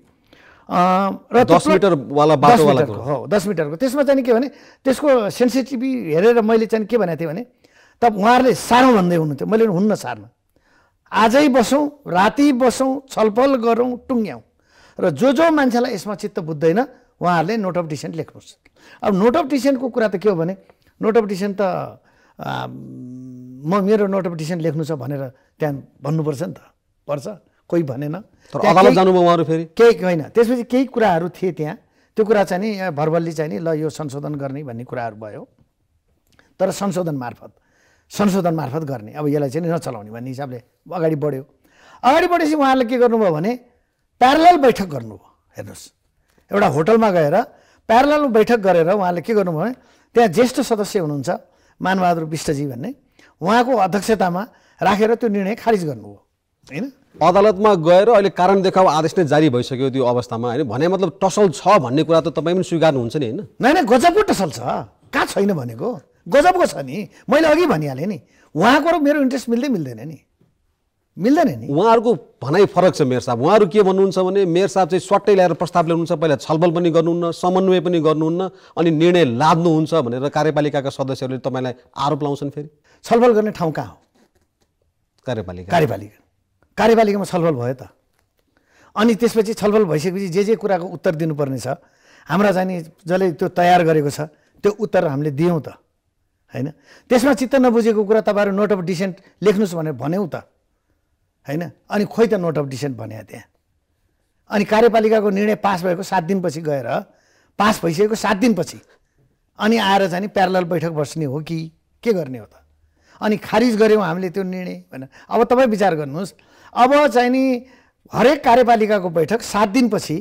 र दस मिटरवाला हो दस मिटरको त्यसमा चाहिँ के भने त्यसको सेन्सिटिभी हेरेर मैले चाहिँ के भनेको थिएँ भने त उहाँहरूले सारौँ भन्दै हुनुहुन्थ्यो मैले हुन्न सार्न आजै बसौँ राति बसौँ छलफल गरौँ टुङ्ग्याउँ र जो जो मान्छेलाई यसमा चित्त बुझ्दैन उहाँहरूले नोट अफ डिसेन्ट लेख्नुहोस् अब नोट अफ डिसेन्टको कुरा त के हो भने नोट अफ डिसेन्ट त म मेरो नोट अफ डिसेन्ट लेख्नु छ भनेर त्यहाँ भन्नुपर्छ नि त पर्छ कोही भनेन तर अदालत जानुभयो उहाँहरू फेरि केही होइन त्यसपछि केही कुराहरू थिए त्यहाँ त्यो कुरा चाहिँ नि भर्बल्ली चाहिँ नि ल यो संशोधन गर्ने भन्ने कुराहरू भयो तर संशोधन मार्फत संशोधन मार्फत गर्ने अब यसलाई चाहिँ नचलाउने भन्ने हिसाबले अगाडि बढ्यो अगाडि बढेपछि उहाँहरूले के गर्नुभयो भने प्यारल बैठक गर्नुभयो हेर्नुहोस् एउटा होटलमा गएर प्यारल बैठक गरेर उहाँले के गर्नुभयो भने त्यहाँ ज्येष्ठ सदस्य हुनुहुन्छ मानबहादुर विष्टजी भन्ने उहाँको अध्यक्षतामा राखेर त्यो निर्णय खारिज गर्नुभयो होइन अदालतमा गएर अहिले कारण देखाउ आदेश नै जारी भइसक्यो त्यो अवस्थामा होइन भने मतलब टसल छ भन्ने कुरा त तपाईँ पनि स्वीकार्नुहुन्छ नि होइन नै नै गजबको टसल छ कहाँ छैन भनेको गजबको छ नि मैले अघि भनिहालेँ नि उहाँको र मेरो इन्ट्रेस्ट मिल्दै मिल्दैन नि मिल्दैन नि उहाँहरूको भनाइ फरक छ मेयर साहब उहाँहरू के भन्नुहुन्छ भने मेयर साहब चाहिँ स्वाट्टै ल्याएर प्रस्ताव ल्याउनुहुन्छ पहिला छलफल पनि गर्नुहुन्न समन्वय पनि गर्नुहुन्न अनि निर्णय लाद्नुहुन्छ भनेर कार्यपालिकाका सदस्यहरूले तपाईँलाई आरोप लाउँछन् फेरि छलफल गर्ने ठाउँ कहाँ हो कार्यपालिका कार्यपालिका कार्यपालिकामा छलफल भयो त अनि त्यसपछि छलफल भइसकेपछि जे जे कुराको उत्तर दिनुपर्ने छ हाम्रा जाने जसले त्यो तयार गरेको छ त्यो उत्तर हामीले दियौँ त होइन त्यसमा चित्त नबुझेको कुरा तपाईँहरू नोट अफ डिसेन्ट लेख्नुहोस् भनेर भन्यौँ त होइन अनि खोइ त नोट अफ डिसेन्ट भने त्यहाँ अनि कार्यपालिकाको निर्णय पास भएको सात दिनपछि गएर पास भइसकेको सात दिनपछि अनि आएर जाने प्यारल बैठक बस्ने हो कि के गर्ने हो त अनि खारिज गऱ्यौँ हामीले त्यो निर्णय भनेर अब तपाईँ विचार गर्नुहोस् अब चाहिँ नि हरेक कार्यपालिकाको बैठक सात दिनपछि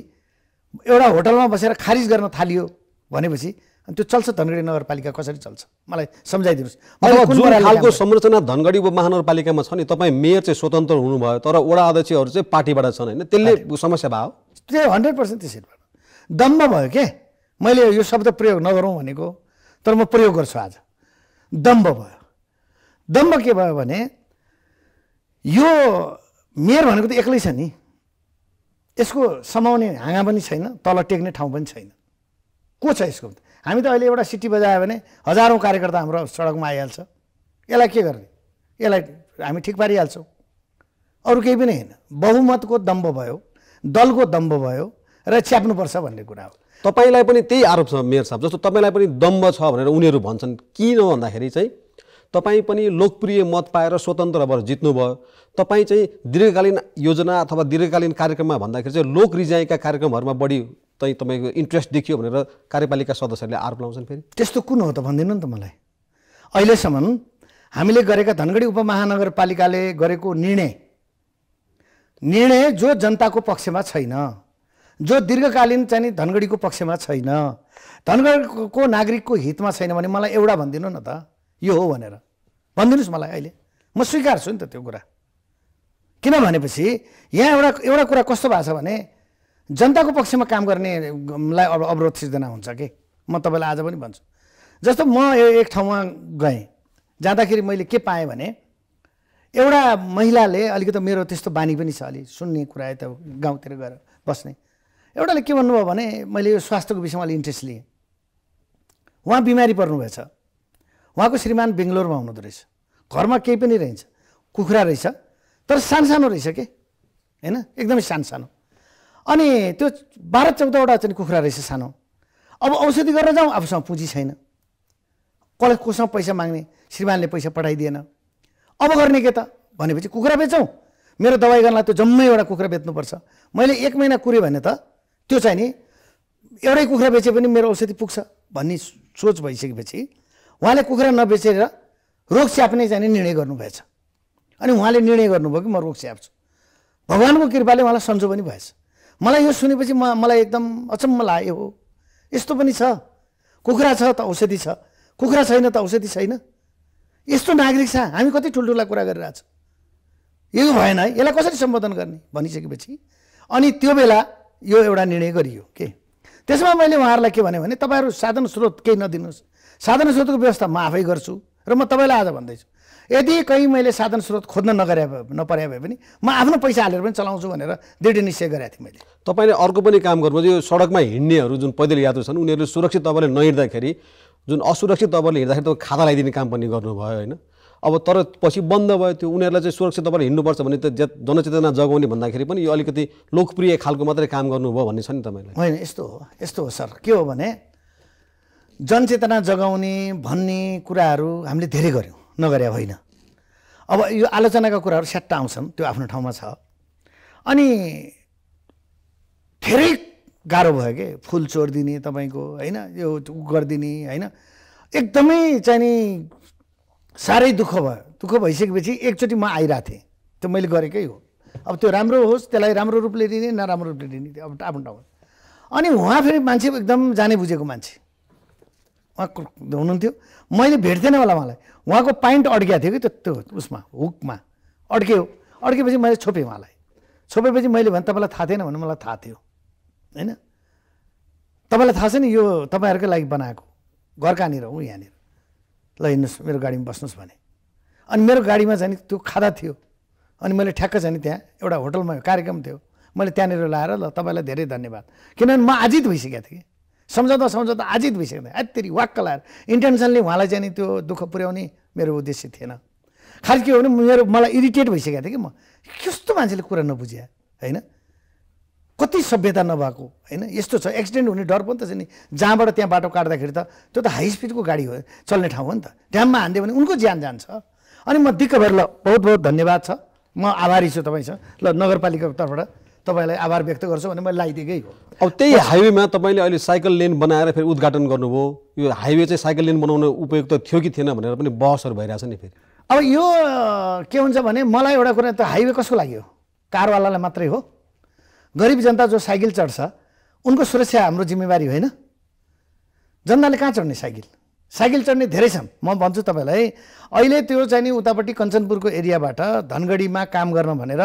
एउटा होटलमा बसेर खारिज गर्न थालियो भनेपछि अनि त्यो चल्छ धनगढी नगरपालिका कसरी चल्छ मलाई सम्झाइदिनुहोस् जुन खालको संरचना धनगढी महानगरपालिकामा छ नि तपाईँ मेयर चाहिँ स्वतन्त्र हुनुभयो तर वडा अध्यक्षहरू चाहिँ पार्टीबाट छन् होइन त्यसले समस्या भयो त्यो हन्ड्रेड पर्सेन्ट त्यसरी भयो दम्ब भयो के मैले यो शब्द प्रयोग नगरौँ भनेको तर म प्रयोग गर्छु आज दम्ब भयो दम्ब के भयो भने यो मेयर भनेको त एक्लै छ नि यसको समाउने हाँगा पनि छैन तल टेक्ने ठाउँ पनि छैन को छ यसको हामी त अहिले एउटा सिटी बजायो भने हजारौँ कार्यकर्ता हाम्रो सडकमा आइहाल्छ यसलाई के गर्ने यसलाई हामी ठिक पारिहाल्छौँ अरू केही पनि होइन बहुमतको दम्ब भयो दलको दम्ब भयो र च्याप्नुपर्छ भन्ने कुरा हो तपाईँलाई पनि त्यही आरोप छ मेयर साहब जस्तो तपाईँलाई पनि दम्ब छ भनेर उनीहरू भन्छन् किन भन्दाखेरि चाहिँ तपाईँ पनि लोकप्रिय मत पाएर स्वतन्त्र भएर जित्नुभयो तपाईँ चाहिँ दीर्घकालीन योजना अथवा दीर्घकालीन कार्यक्रममा भन्दाखेरि चाहिँ लोक रिजाइका कार्यक्रमहरूमा बढी चाहिँ तपाईँको इन्ट्रेस्ट देखियो भनेर कार्यपालिका सदस्यहरूले आरोप लगाउँछन् फेरि त्यस्तो कुन हो त भन्दैन नि त मलाई अहिलेसम्म हामीले गरेका धनगढी उपमहानगरपालिकाले गरेको निर्णय निर्णय जो जनताको पक्षमा छैन जो दीर्घकालीन चाहिँ धनगढीको पक्षमा छैन धनगढीको नागरिकको हितमा छैन भने मलाई एउटा भनिदिनु न त यो हो भनेर भनिदिनुहोस् मलाई अहिले म स्वीकार्छु नि त त्यो कुरा किन भनेपछि यहाँ एउटा एउटा कुरा कस्तो भएको छ भने जनताको पक्षमा काम गर्नेलाई अब अवरोध सिर्जना हुन्छ कि म तपाईँलाई आज पनि भन्छु जस्तो म एक ठाउँमा गएँ जाँदाखेरि मैले के पाएँ भने एउटा महिलाले अलिकति मेरो त्यस्तो बानी पनि छ अलि सुन्ने कुरा यता गाउँतिर गएर बस्ने एउटाले के भन्नुभयो भने मैले यो स्वास्थ्यको विषयमा अलिक इन्ट्रेस्ट लिएँ उहाँ बिमारी पर्नुभएछ उहाँको श्रीमान बेङ्गलोरमा हुनुहुँदो रहेछ घरमा केही पनि रहन्छ कुखुरा रहेछ तर सानो सानो रहेछ के होइन एकदमै सानो सानो अनि त्यो बाह्र चौधवटा चाहिँ कुखुरा रहेछ सानो अब औषधि गरेर जाउँ आफूसँग पुँजी छैन कसले कोसँग पैसा माग्ने श्रीमानले पैसा पठाइदिएन अब गर्ने के त भनेपछि कुखुरा बेचौँ मेरो दबाई गर्नलाई त्यो जम्मै एउटा कुखुरा बेच्नुपर्छ मैले एक महिना कुरेँ भने त त्यो चाहिँ नि एउटै कुखुरा बेचे पनि मेरो औषधि पुग्छ भन्ने सोच भइसकेपछि उहाँले कुखुरा नबेचेर रोग च्याप्ने चाहिँ निर्णय गर्नुभएछ अनि उहाँले निर्णय गर्नुभयो कि म रोग स्याप्छु भगवान्को कृपाले उहाँलाई सन्चो पनि भएछ मलाई यो सुनेपछि म मलाई एकदम अचम्म लाग्यो हो यस्तो पनि छ कुखुरा छ त औषधि छ कुखुरा छैन त औषधि छैन यस्तो नागरिक छ हामी कति ठुल्ठुला कुरा छ यो भएन है यसलाई कसरी सम्बोधन गर्ने भनिसकेपछि अनि त्यो बेला यो एउटा निर्णय गरियो के त्यसमा मैले उहाँहरूलाई के भने तपाईँहरू साधन स्रोत केही नदिनुहोस् साधन स्रोतको व्यवस्था म आफै गर्छु र म तपाईँलाई आज भन्दैछु यदि कहीँ मैले साधन स्रोत खोज्न नगरे भए नपरे भए पनि म आफ्नो पैसा हालेर पनि चलाउँछु भनेर दृढ निश्चय गरेको थिएँ मैले तपाईँले अर्को पनि काम गर्नु यो सडकमा हिँड्नेहरू जुन पैदल यात्रु छन् उनीहरूले सुरक्षित तपाईँले नहिँड्दाखेरि जुन असुरक्षित तपाईँले हिँड्दाखेरि तपाईँ खाता लगाइदिने काम पनि गर्नुभयो होइन अब तर पछि बन्द भयो त्यो उनीहरूलाई चाहिँ सुरक्षित तपाईँले हिँड्नुपर्छ भने त जनचेतना जगाउने भन्दाखेरि पनि यो अलिकति लोकप्रिय खालको मात्रै काम गर्नुभयो भन्ने छ नि तपाईँलाई होइन यस्तो हो यस्तो हो सर के हो भने जनचेतना जगाउने भन्ने कुराहरू हामीले धेरै गऱ्यौँ नगरे होइन अब यो आलोचनाका कुराहरू स्याट्ट आउँछन् त्यो आफ्नो ठाउँमा छ अनि धेरै गाह्रो भयो कि फुल चोरिदिने तपाईँको होइन यो गरिदिने होइन एकदमै चाहिँ नि साह्रै दुःख भयो दुःख भइसकेपछि एकचोटि म आइरहेको थिएँ त्यो मैले गरेकै हो अब त्यो राम्रो होस् त्यसलाई राम्रो रूपले दिने नराम्रो रूपले दिने अब आफ्नो ठाउँमा अनि उहाँ फेरि मान्छे एकदम जाने बुझेको मान्छे उहाँ हुनुहुन्थ्यो मैले भेट्थेन होला उहाँलाई उहाँको पाइन्ट अड्किएको थियो कि त्यो उसमा हुकमा अड्क्यो अड्केपछि मैले छोपेँ उहाँलाई छोपेपछि मैले भने तपाईँलाई थाहा थिएन भने मलाई थाहा थियो होइन तपाईँलाई थाहा छ नि यो तपाईँहरूकै लागि बनाएको घर कहाँनिर हो यहाँनिर ल हिँड्नुहोस् मेरो गाडीमा बस्नुहोस् भने अनि मेरो गाडीमा चाहिँ त्यो खादा थियो अनि मैले ठ्याक्क नि त्यहाँ एउटा होटलमा कार्यक्रम थियो मैले त्यहाँनिर लाएर ल तपाईँलाई धेरै धन्यवाद किनभने म आजित भइसकेको थिएँ कि सम्झाउँदा सम्झाउँदा आजित भइसक्दैन आत्तिरी वाक्क लाएर इन्टेन्सनले उहाँलाई चाहिँ त्यो दुःख पुर्याउने मेरो उद्देश्य थिएन खास के हो भने मेरो मलाई इरिटेट भइसकेको थियो कि म कस्तो मान्छेले कुरा नबुझ्या होइन कति सभ्यता नभएको होइन यस्तो छ एक्सिडेन्ट हुने डर पनि त छ नि जहाँबाट त्यहाँ बाटो काट्दाखेरि त त्यो त हाई स्पिडको गाडी हो चल्ने ठाउँ हो नि त ड्याममा हान्दियो भने उनको ज्यान जान्छ अनि म दिक्क भएर ल बहुत बहुत धन्यवाद छ म आभारी छु तपाईँसँग ल नगरपालिकाको तर्फबाट तपाईँलाई आभार व्यक्त गर्छु भने मैले लगाइदिएकै हो अब त्यही हाइवेमा तपाईँले अहिले साइकल लेन बनाएर फेरि उद्घाटन गर्नुभयो यो हाइवे चाहिँ साइकल लेन बनाउन उपयुक्त थियो कि थिएन भनेर पनि बहसहरू भइरहेछ नि फेरि अब यो के हुन्छ भने मलाई एउटा कुरा त हाइवे कसको लागि हो कारवालालाई मात्रै हो गरिब जनता जो साइकल चढ्छ उनको सुरक्षा हाम्रो जिम्मेवारी होइन जनताले कहाँ चढ्ने साइकल साइकल चढ्ने धेरै छन् म भन्छु तपाईँलाई अहिले त्यो चाहिँ नि उतापट्टि कञ्चनपुरको एरियाबाट धनगढीमा काम गर्न भनेर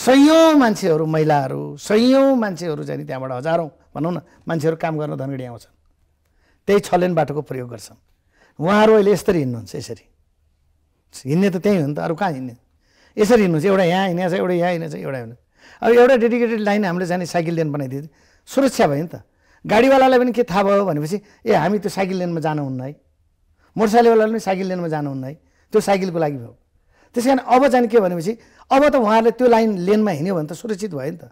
सयौँ मान्छेहरू महिलाहरू सयौँ मान्छेहरू जाने त्यहाँबाट हजारौँ भनौँ न मान्छेहरू काम गर्न धनगढी आउँछन् त्यही छलेन बाटोको प्रयोग गर्छन् उहाँहरू अहिले यसरी हिँड्नुहुन्छ यसरी हिँड्ने त त्यहीँ हो नि त अरू कहाँ हिँड्ने यसरी हिँड्नुहुन्छ एउटा यहाँ हिँडेको छ एउटा यहाँ हिँडेको छ एउटा हिँड्नु अब एउटा डेडिकेटेड लाइन हामीले जाने साइकल लेन बनाइदिए सुरक्षा भयो नि त गाडीवालालाई पनि के थाहा भयो भनेपछि ए हामी त्यो साइकल लेनमा जानुहुन्न है मोटरसाइकलवालाले पनि साइकल लेनमा जानुहुन्न है त्यो साइकलको लागि भयो त्यस कारण अब जाने के भनेपछि अब त उहाँहरूले त्यो लाइन लेनमा हिँड्यो भने त सुरक्षित भयो नि त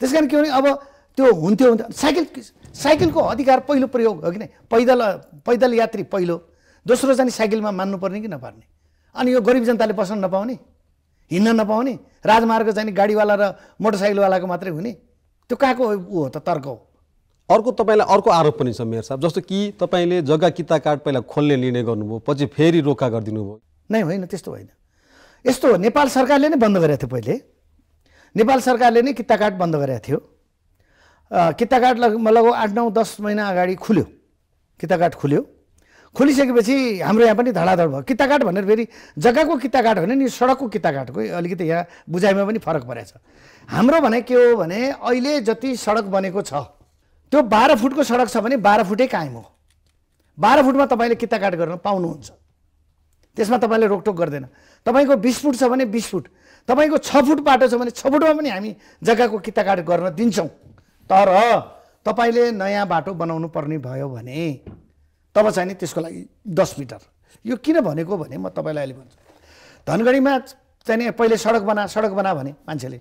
त्यस कारण के भने अब त्यो हुन्थ्यो हुन्थ्यो साइकल साइकलको अधिकार पहिलो प्रयोग हो कि नै पैदल पैदल यात्री पहिलो दोस्रो चाहिँ साइकलमा मान्नुपर्ने कि नपर्ने अनि यो गरिब जनताले बस्न नपाउने हिँड्न नपाउने राजमार्ग चाहिँ गाडीवाला र मोटरसाइकलवालाको मात्रै हुने त्यो कहाँको ऊ हो त तर्क हो अर्को तपाईँलाई अर्को आरोप पनि छ मेयर साहब जस्तो कि तपाईँले जग्गा किता कार्ड पहिला खोल्ने निर्णय गर्नुभयो पछि फेरि रोका गरिदिनु भयो नै होइन त्यस्तो होइन यस्तो नेपाल सरकारले नै बन्द गरेको थियो पहिले नेपाल सरकारले नै किता कार्ड बन्द गरेको थियो किता कार्ड लग लगभग आठ नौ दस महिना अगाडि खुल्यो किता कार्ड खुल्यो खोलिसकेपछि हाम्रो यहाँ पनि धडाधड भयो किता कार्ड भनेर फेरि जग्गाको किता कार्ड होइन नि सडकको किता कार्डको अलिकति यहाँ बुझाइमा पनि फरक परेको हाम्रो भने के हो भने अहिले जति सडक बनेको छ त्यो बाह्र फुटको सडक छ भने बाह्र फुटै कायम हो बाह्र फुटमा तपाईँले किता कार्ड गर्न पाउनुहुन्छ त्यसमा तपाईँले रोकटोक गर्दैन तपाईँको बिस फुट छ भने बिस फुट तपाईँको छ फुट बाटो छ भने छ फुटमा पनि हामी जग्गाको किताकाट गर्न दिन्छौँ तर तपाईँले नयाँ बाटो बनाउनु पर्ने भयो भने तब चाहिँ नि त्यसको लागि दस मिटर यो किन भनेको भने म तपाईँलाई अहिले भन्छु धनगढीमा चाहिँ पहिले सडक बना सडक बना भने मान्छेले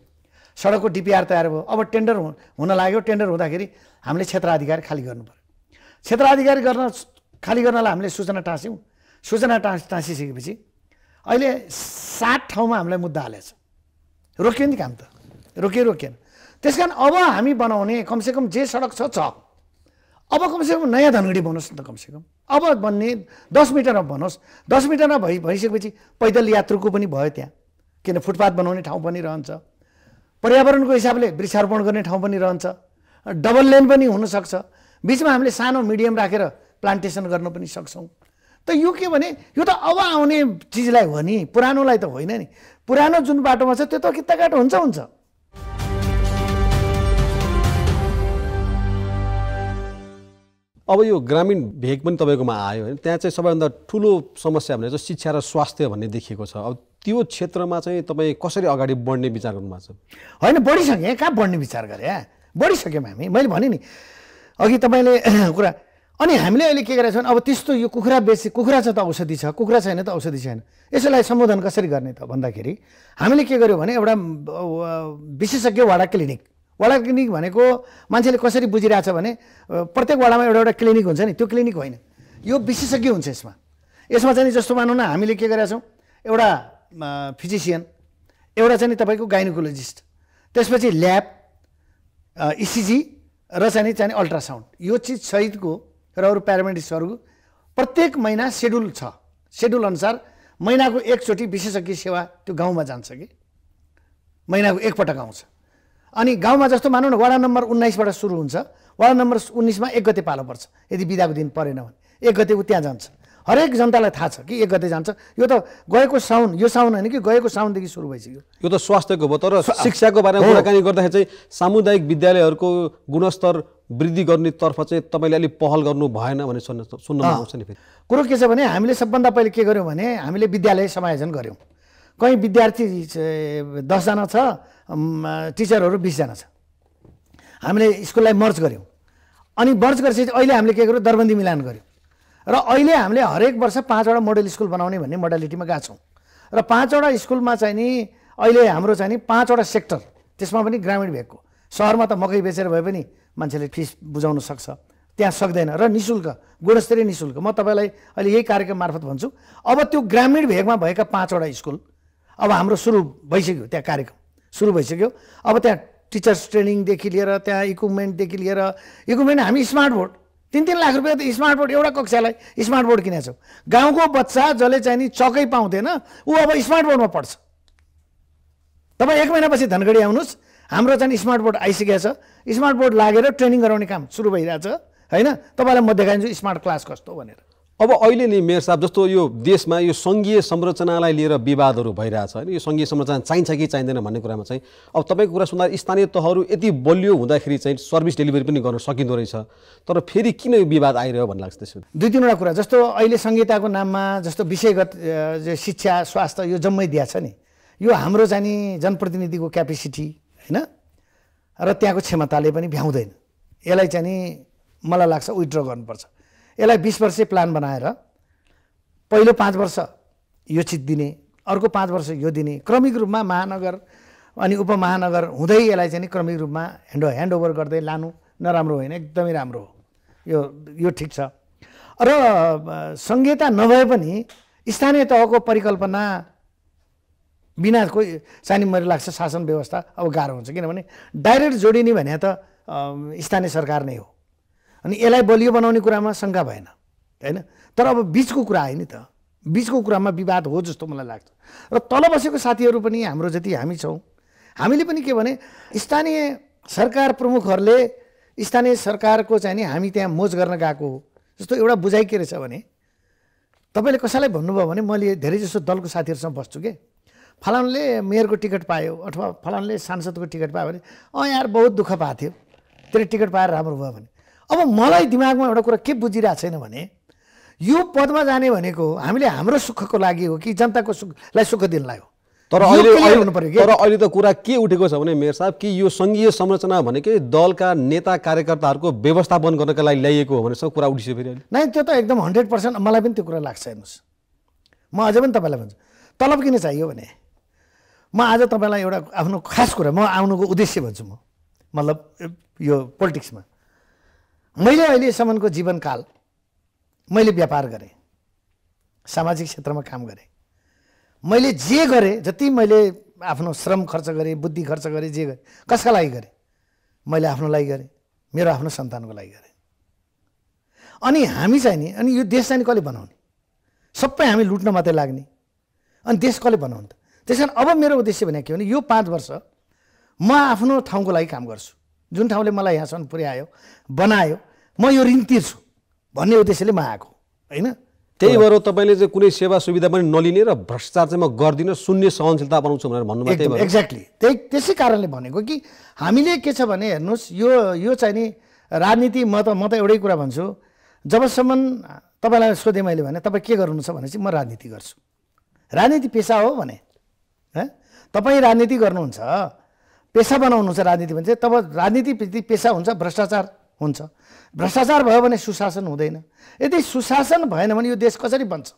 सडकको डिपिआर तयार भयो अब टेन्डर हुन लाग्यो टेन्डर हुँदाखेरि हामीले क्षेत्राधिकार खाली गर्नु पऱ्यो क्षेत्राधिकार गर्न खाली गर्नलाई हामीले सूचना टाँस्यौँ सूचना टाँस टाँसिसकेपछि अहिले सात ठाउँमा हामीलाई मुद्दा हालेछ रोक्यो नि काम त रोक्यो रोकेन त्यस कारण अब हामी बनाउने कमसेकम जे सडक छ छ अब कमसेकम नयाँ धनगढी बनोस् नि त कमसेकम अब बन्ने दस मिटरमा बनोस् दस मिटरमा भइ भइसकेपछि पैदल यात्रुको पनि भयो त्यहाँ किन फुटपाथ बनाउने ठाउँ पनि रहन्छ पर्यावरणको हिसाबले वृक्षारोपण गर्ने ठाउँ पनि रहन्छ डबल लेन पनि हुनसक्छ बिचमा हामीले सानो मिडियम राखेर प्लान्टेसन गर्न पनि सक्छौँ त यो के भने यो त अब आउने चिजलाई हो नि पुरानोलाई त होइन नि पुरानो जुन बाटोमा छ त्यो त कित्ताकाट हुन्छ हुन्छ अब यो ग्रामीण भेग पनि तपाईँकोमा आयो होइन त्यहाँ चाहिँ सबैभन्दा ठुलो समस्या भनेको चाहिँ शिक्षा र स्वास्थ्य भन्ने देखिएको छ अब त्यो क्षेत्रमा चाहिँ तपाईँ कसरी अगाडि बढ्ने विचार गर्नुभएको छ होइन बढिसकेँ कहाँ बढ्ने विचार गरेँ बढिसक्यौँ हामी मैले भनेँ नि अघि तपाईँले कुरा अनि हामीले अहिले के गरेका छौँ अब त्यस्तो यो कुखुरा बेसी कुखुरा छ त औषधि छ कुखुरा छैन त औषधि छैन यसलाई सम्बोधन कसरी गर्ने त भन्दाखेरि हामीले के गर्यो भने एउटा विशेषज्ञ वाडा क्लिनिक वाडा क्लिनिक भनेको मान्छेले कसरी बुझिरहेछ भने प्रत्येक वाडामा एउटा एउटा क्लिनिक हुन्छ नि त्यो क्लिनिक होइन यो विशेषज्ञ हुन्छ यसमा यसमा चाहिँ जस्तो मानौँ न हामीले के गरेका छौँ एउटा फिजिसियन एउटा चाहिँ तपाईँको गाइनोकोलोजिस्ट त्यसपछि ल्याब इसिजी र चाहिँ चाहिँ अल्ट्रासाउन्ड यो चिज सहितको र अरू प्यारामेडिक्सहरू प्रत्येक महिना सेड्युल छ सेड्युल अनुसार महिनाको एकचोटि विशेषज्ञ सेवा त्यो गाउँमा जान्छ कि महिनाको एकपटक आउँछ अनि गाउँमा जस्तो मानौँ न वडा नम्बर उन्नाइसबाट सुरु हुन्छ वडा नम्बर उन्नाइसमा एक गते पालो पर्छ यदि बिदाको दिन परेन भने एक गते ऊ त्यहाँ जान्छ हरेक जनतालाई थाहा छ कि एक गते जान्छ यो त गएको साउन यो साउन होइन कि गएको साउनदेखि सुरु भइसक्यो यो त स्वास्थ्यको भयो तर शिक्षाको बारेमा कुराकानी गर्दाखेरि चाहिँ सामुदायिक विद्यालयहरूको गुणस्तर वृद्धि गर्नेतर्फ चाहिँ तपाईँले अलिक पहल गर्नु भएन भने सुन्न सुन्नमा आउँछ नि फेरि कुरो के छ भने हामीले सबभन्दा पहिले के गर्यौँ भने हामीले विद्यालय समायोजन गऱ्यौँ कहीँ विद्यार्थी दसजना छ टिचरहरू बिसजना छ हामीले स्कुललाई मर्च गऱ्यौँ अनि मर्च गरेपछि अहिले हामीले के गर्यौँ दरबन्दी मिलान गऱ्यौँ र अहिले हामीले हरेक वर्ष पाँचवटा मोडल स्कुल बनाउने भन्ने मोडालिटीमा गएको छौँ र पाँचवटा स्कुलमा चाहिँ नि अहिले हाम्रो चाहिँ नि पाँचवटा सेक्टर त्यसमा पनि ग्रामीण भेगको सहरमा त मकै बेचेर भए पनि मान्छेले फिस बुझाउन सक्छ त्यहाँ सक्दैन र निशुल्क गुणस्तरीय निशुल्क म तपाईँलाई अहिले यही कार्यक्रम मार्फत भन्छु अब त्यो ग्रामीण भेगमा भएका पाँचवटा स्कुल अब हाम्रो सुरु भइसक्यो त्यहाँ कार्यक्रम सुरु भइसक्यो अब त्यहाँ टिचर्स ट्रेनिङदेखि लिएर त्यहाँ इक्विपमेन्टदेखि लिएर इक्विपमेन्ट हामी स्मार्ट बोर्ड तिन तिन लाख रुपियाँ त स्मार्ट बोर्ड एउटा कक्षालाई स्मार्ट बोर्ड किनेको छौँ गाउँको बच्चा जसले चाहिँ नि चकै पाउँदैन ऊ अब स्मार्ट बोर्डमा पढ्छ तपाईँ एक महिनापछि धनगढी आउनुहोस् हाम्रो चाहिँ स्मार्ट बोर्ड आइसकेको छ स्मार्ट बोर्ड लागेर ट्रेनिङ गराउने काम सुरु भइरहेछ होइन तपाईँलाई म देखाइदिन्छु स्मार्ट क्लास कस्तो भनेर अब अहिले नै मेयर साहब जस्तो यो देशमा यो सङ्घीय संरचनालाई लिएर विवादहरू भइरहेछ होइन यो सङ्घीय संरचना चाहिन्छ कि चाहिँदैन भन्ने कुरामा चाहिँ अब तपाईँको कुरा सुन्दा स्थानीय तहहरू यति बलियो हुँदाखेरि चाहिँ सर्भिस डेलिभरी पनि गर्न सकिँदो रहेछ तर फेरि किन यो विवाद आइरह्यो भन्ने लाग्छ त्यसो दुई तिनवटा कुरा जस्तो अहिले संहिताको नाममा जस्तो विषयगत शिक्षा स्वास्थ्य यो जम्मै दिया छ नि यो हाम्रो जाने जनप्रतिनिधिको क्यापेसिटी होइन र त्यहाँको क्षमताले पनि भ्याउँदैन यसलाई चाहिँ नि मलाई लाग्छ विथड्र गर्नुपर्छ यसलाई बिस वर्षे प्लान बनाएर पहिलो पाँच वर्ष यो चित दिने अर्को पाँच वर्ष यो दिने क्रमिक रूपमा महानगर अनि उपमहानगर हुँदै यसलाई चाहिँ क्रमिक रूपमा ह्यान्ड ह्यान्डओभर गर्दै लानु नराम्रो होइन एकदमै राम्रो हो यो यो ठिक छ र सङ्घीयता नभए पनि स्थानीय तहको परिकल्पना बिना कोही सानी मरि लाग्छ शासन व्यवस्था अब गाह्रो हुन्छ किनभने डाइरेक्ट जोडिने भने त स्थानीय सरकार नै हो अनि यसलाई बलियो बनाउने कुरामा शङ्का भएन होइन तर अब बिचको कुरा आयो नि त बिचको कुरामा विवाद हो जस्तो मलाई लाग्छ र तल बसेको साथीहरू पनि हाम्रो जति हामी छौँ हामीले पनि के भने स्थानीय सरकार प्रमुखहरूले स्थानीय सरकारको चाहिँ नि हामी त्यहाँ मोज गर्न गएको हो जस्तो एउटा बुझाइ के रहेछ भने तपाईँले कसैलाई भन्नुभयो भने मैले जसो दलको साथीहरूसँग बस्छु के फलानले मेयरको टिकट पायो अथवा फलानले सांसदको टिकट पायो भने अँ यहाँ बहुत दुःख पाएको थियो त्यसले टिकट पाएर राम्रो भयो भने अब मलाई दिमागमा एउटा कुरा के बुझिरहेको छैन भने यो पदमा जाने भनेको हामीले हाम्रो सुखको लागि हो कि जनताको सुखलाई सुख दिनलाई हो तर अहिले तर अहिले त कुरा के उठेको छ भने मेयर साहब कि यो सङ्घीय संरचना भनेकै दलका नेता कार्यकर्ताहरूको व्यवस्थापन गर्नका लागि ल्याइएको हो भने सब कुरा उठिसक्यो फेरि नै त्यो त एकदम हन्ड्रेड पर्सेन्ट मलाई पनि त्यो कुरा लाग्छ हेर्नुहोस् म अझै पनि तपाईँलाई भन्छु तलब किन चाहियो भने म आज तपाईँलाई एउटा आफ्नो खास कुरा म आउनुको उद्देश्य भन्छु म मतलब यो पोलिटिक्समा मैले अहिलेसम्मको जीवनकाल मैले व्यापार गरेँ सामाजिक क्षेत्रमा काम गरेँ मैले जे गरेँ जति मैले आफ्नो श्रम खर्च गरेँ बुद्धि खर्च गरेँ जे गरेँ कसका लागि गरेँ मैले आफ्नो लागि गरेँ मेरो आफ्नो सन्तानको लागि गरेँ अनि हामी चाहिँ नि अनि यो देश चाहिँ कसले बनाउने सबै हामी लुट्न मात्रै लाग्ने अनि देश कसले बनाउने त त्यस अब मेरो उद्देश्य भनेको के भने यो पाँच वर्ष म आफ्नो ठाउँको लागि काम गर्छु जुन ठाउँले मलाई यहाँसम्म पुर्यायो बनायो म यो ऋण तिर्छु भन्ने उद्देश्यले म आएको होइन त्यही भएर तपाईँले चाहिँ कुनै सेवा सुविधा पनि नलिने र भ्रष्टाचार चाहिँ म गर्दिनँ शून्य सहनशीलता बनाउँछु भनेर भन्नु एक्ज्याक्टली त्यही त्यसै कारणले भनेको कि हामीले के छ भने हेर्नुहोस् यो यो चाहिँ नि राजनीति म त म त एउटै कुरा भन्छु जबसम्म तपाईँलाई सोधेँ मैले भने तपाईँ के गर्नुहुन्छ भने चाहिँ म राजनीति गर्छु राजनीति पेसा हो भने तपाईँ राजनीति गर्नुहुन्छ पेसा बनाउनु हुन्छ राजनीति भने चाहिँ तब राजनीति पेसा हुन्छ भ्रष्टाचार हुन्छ भ्रष्टाचार भयो भने सुशासन हुँदैन यदि सुशासन भएन भने यो देश कसरी बन्छ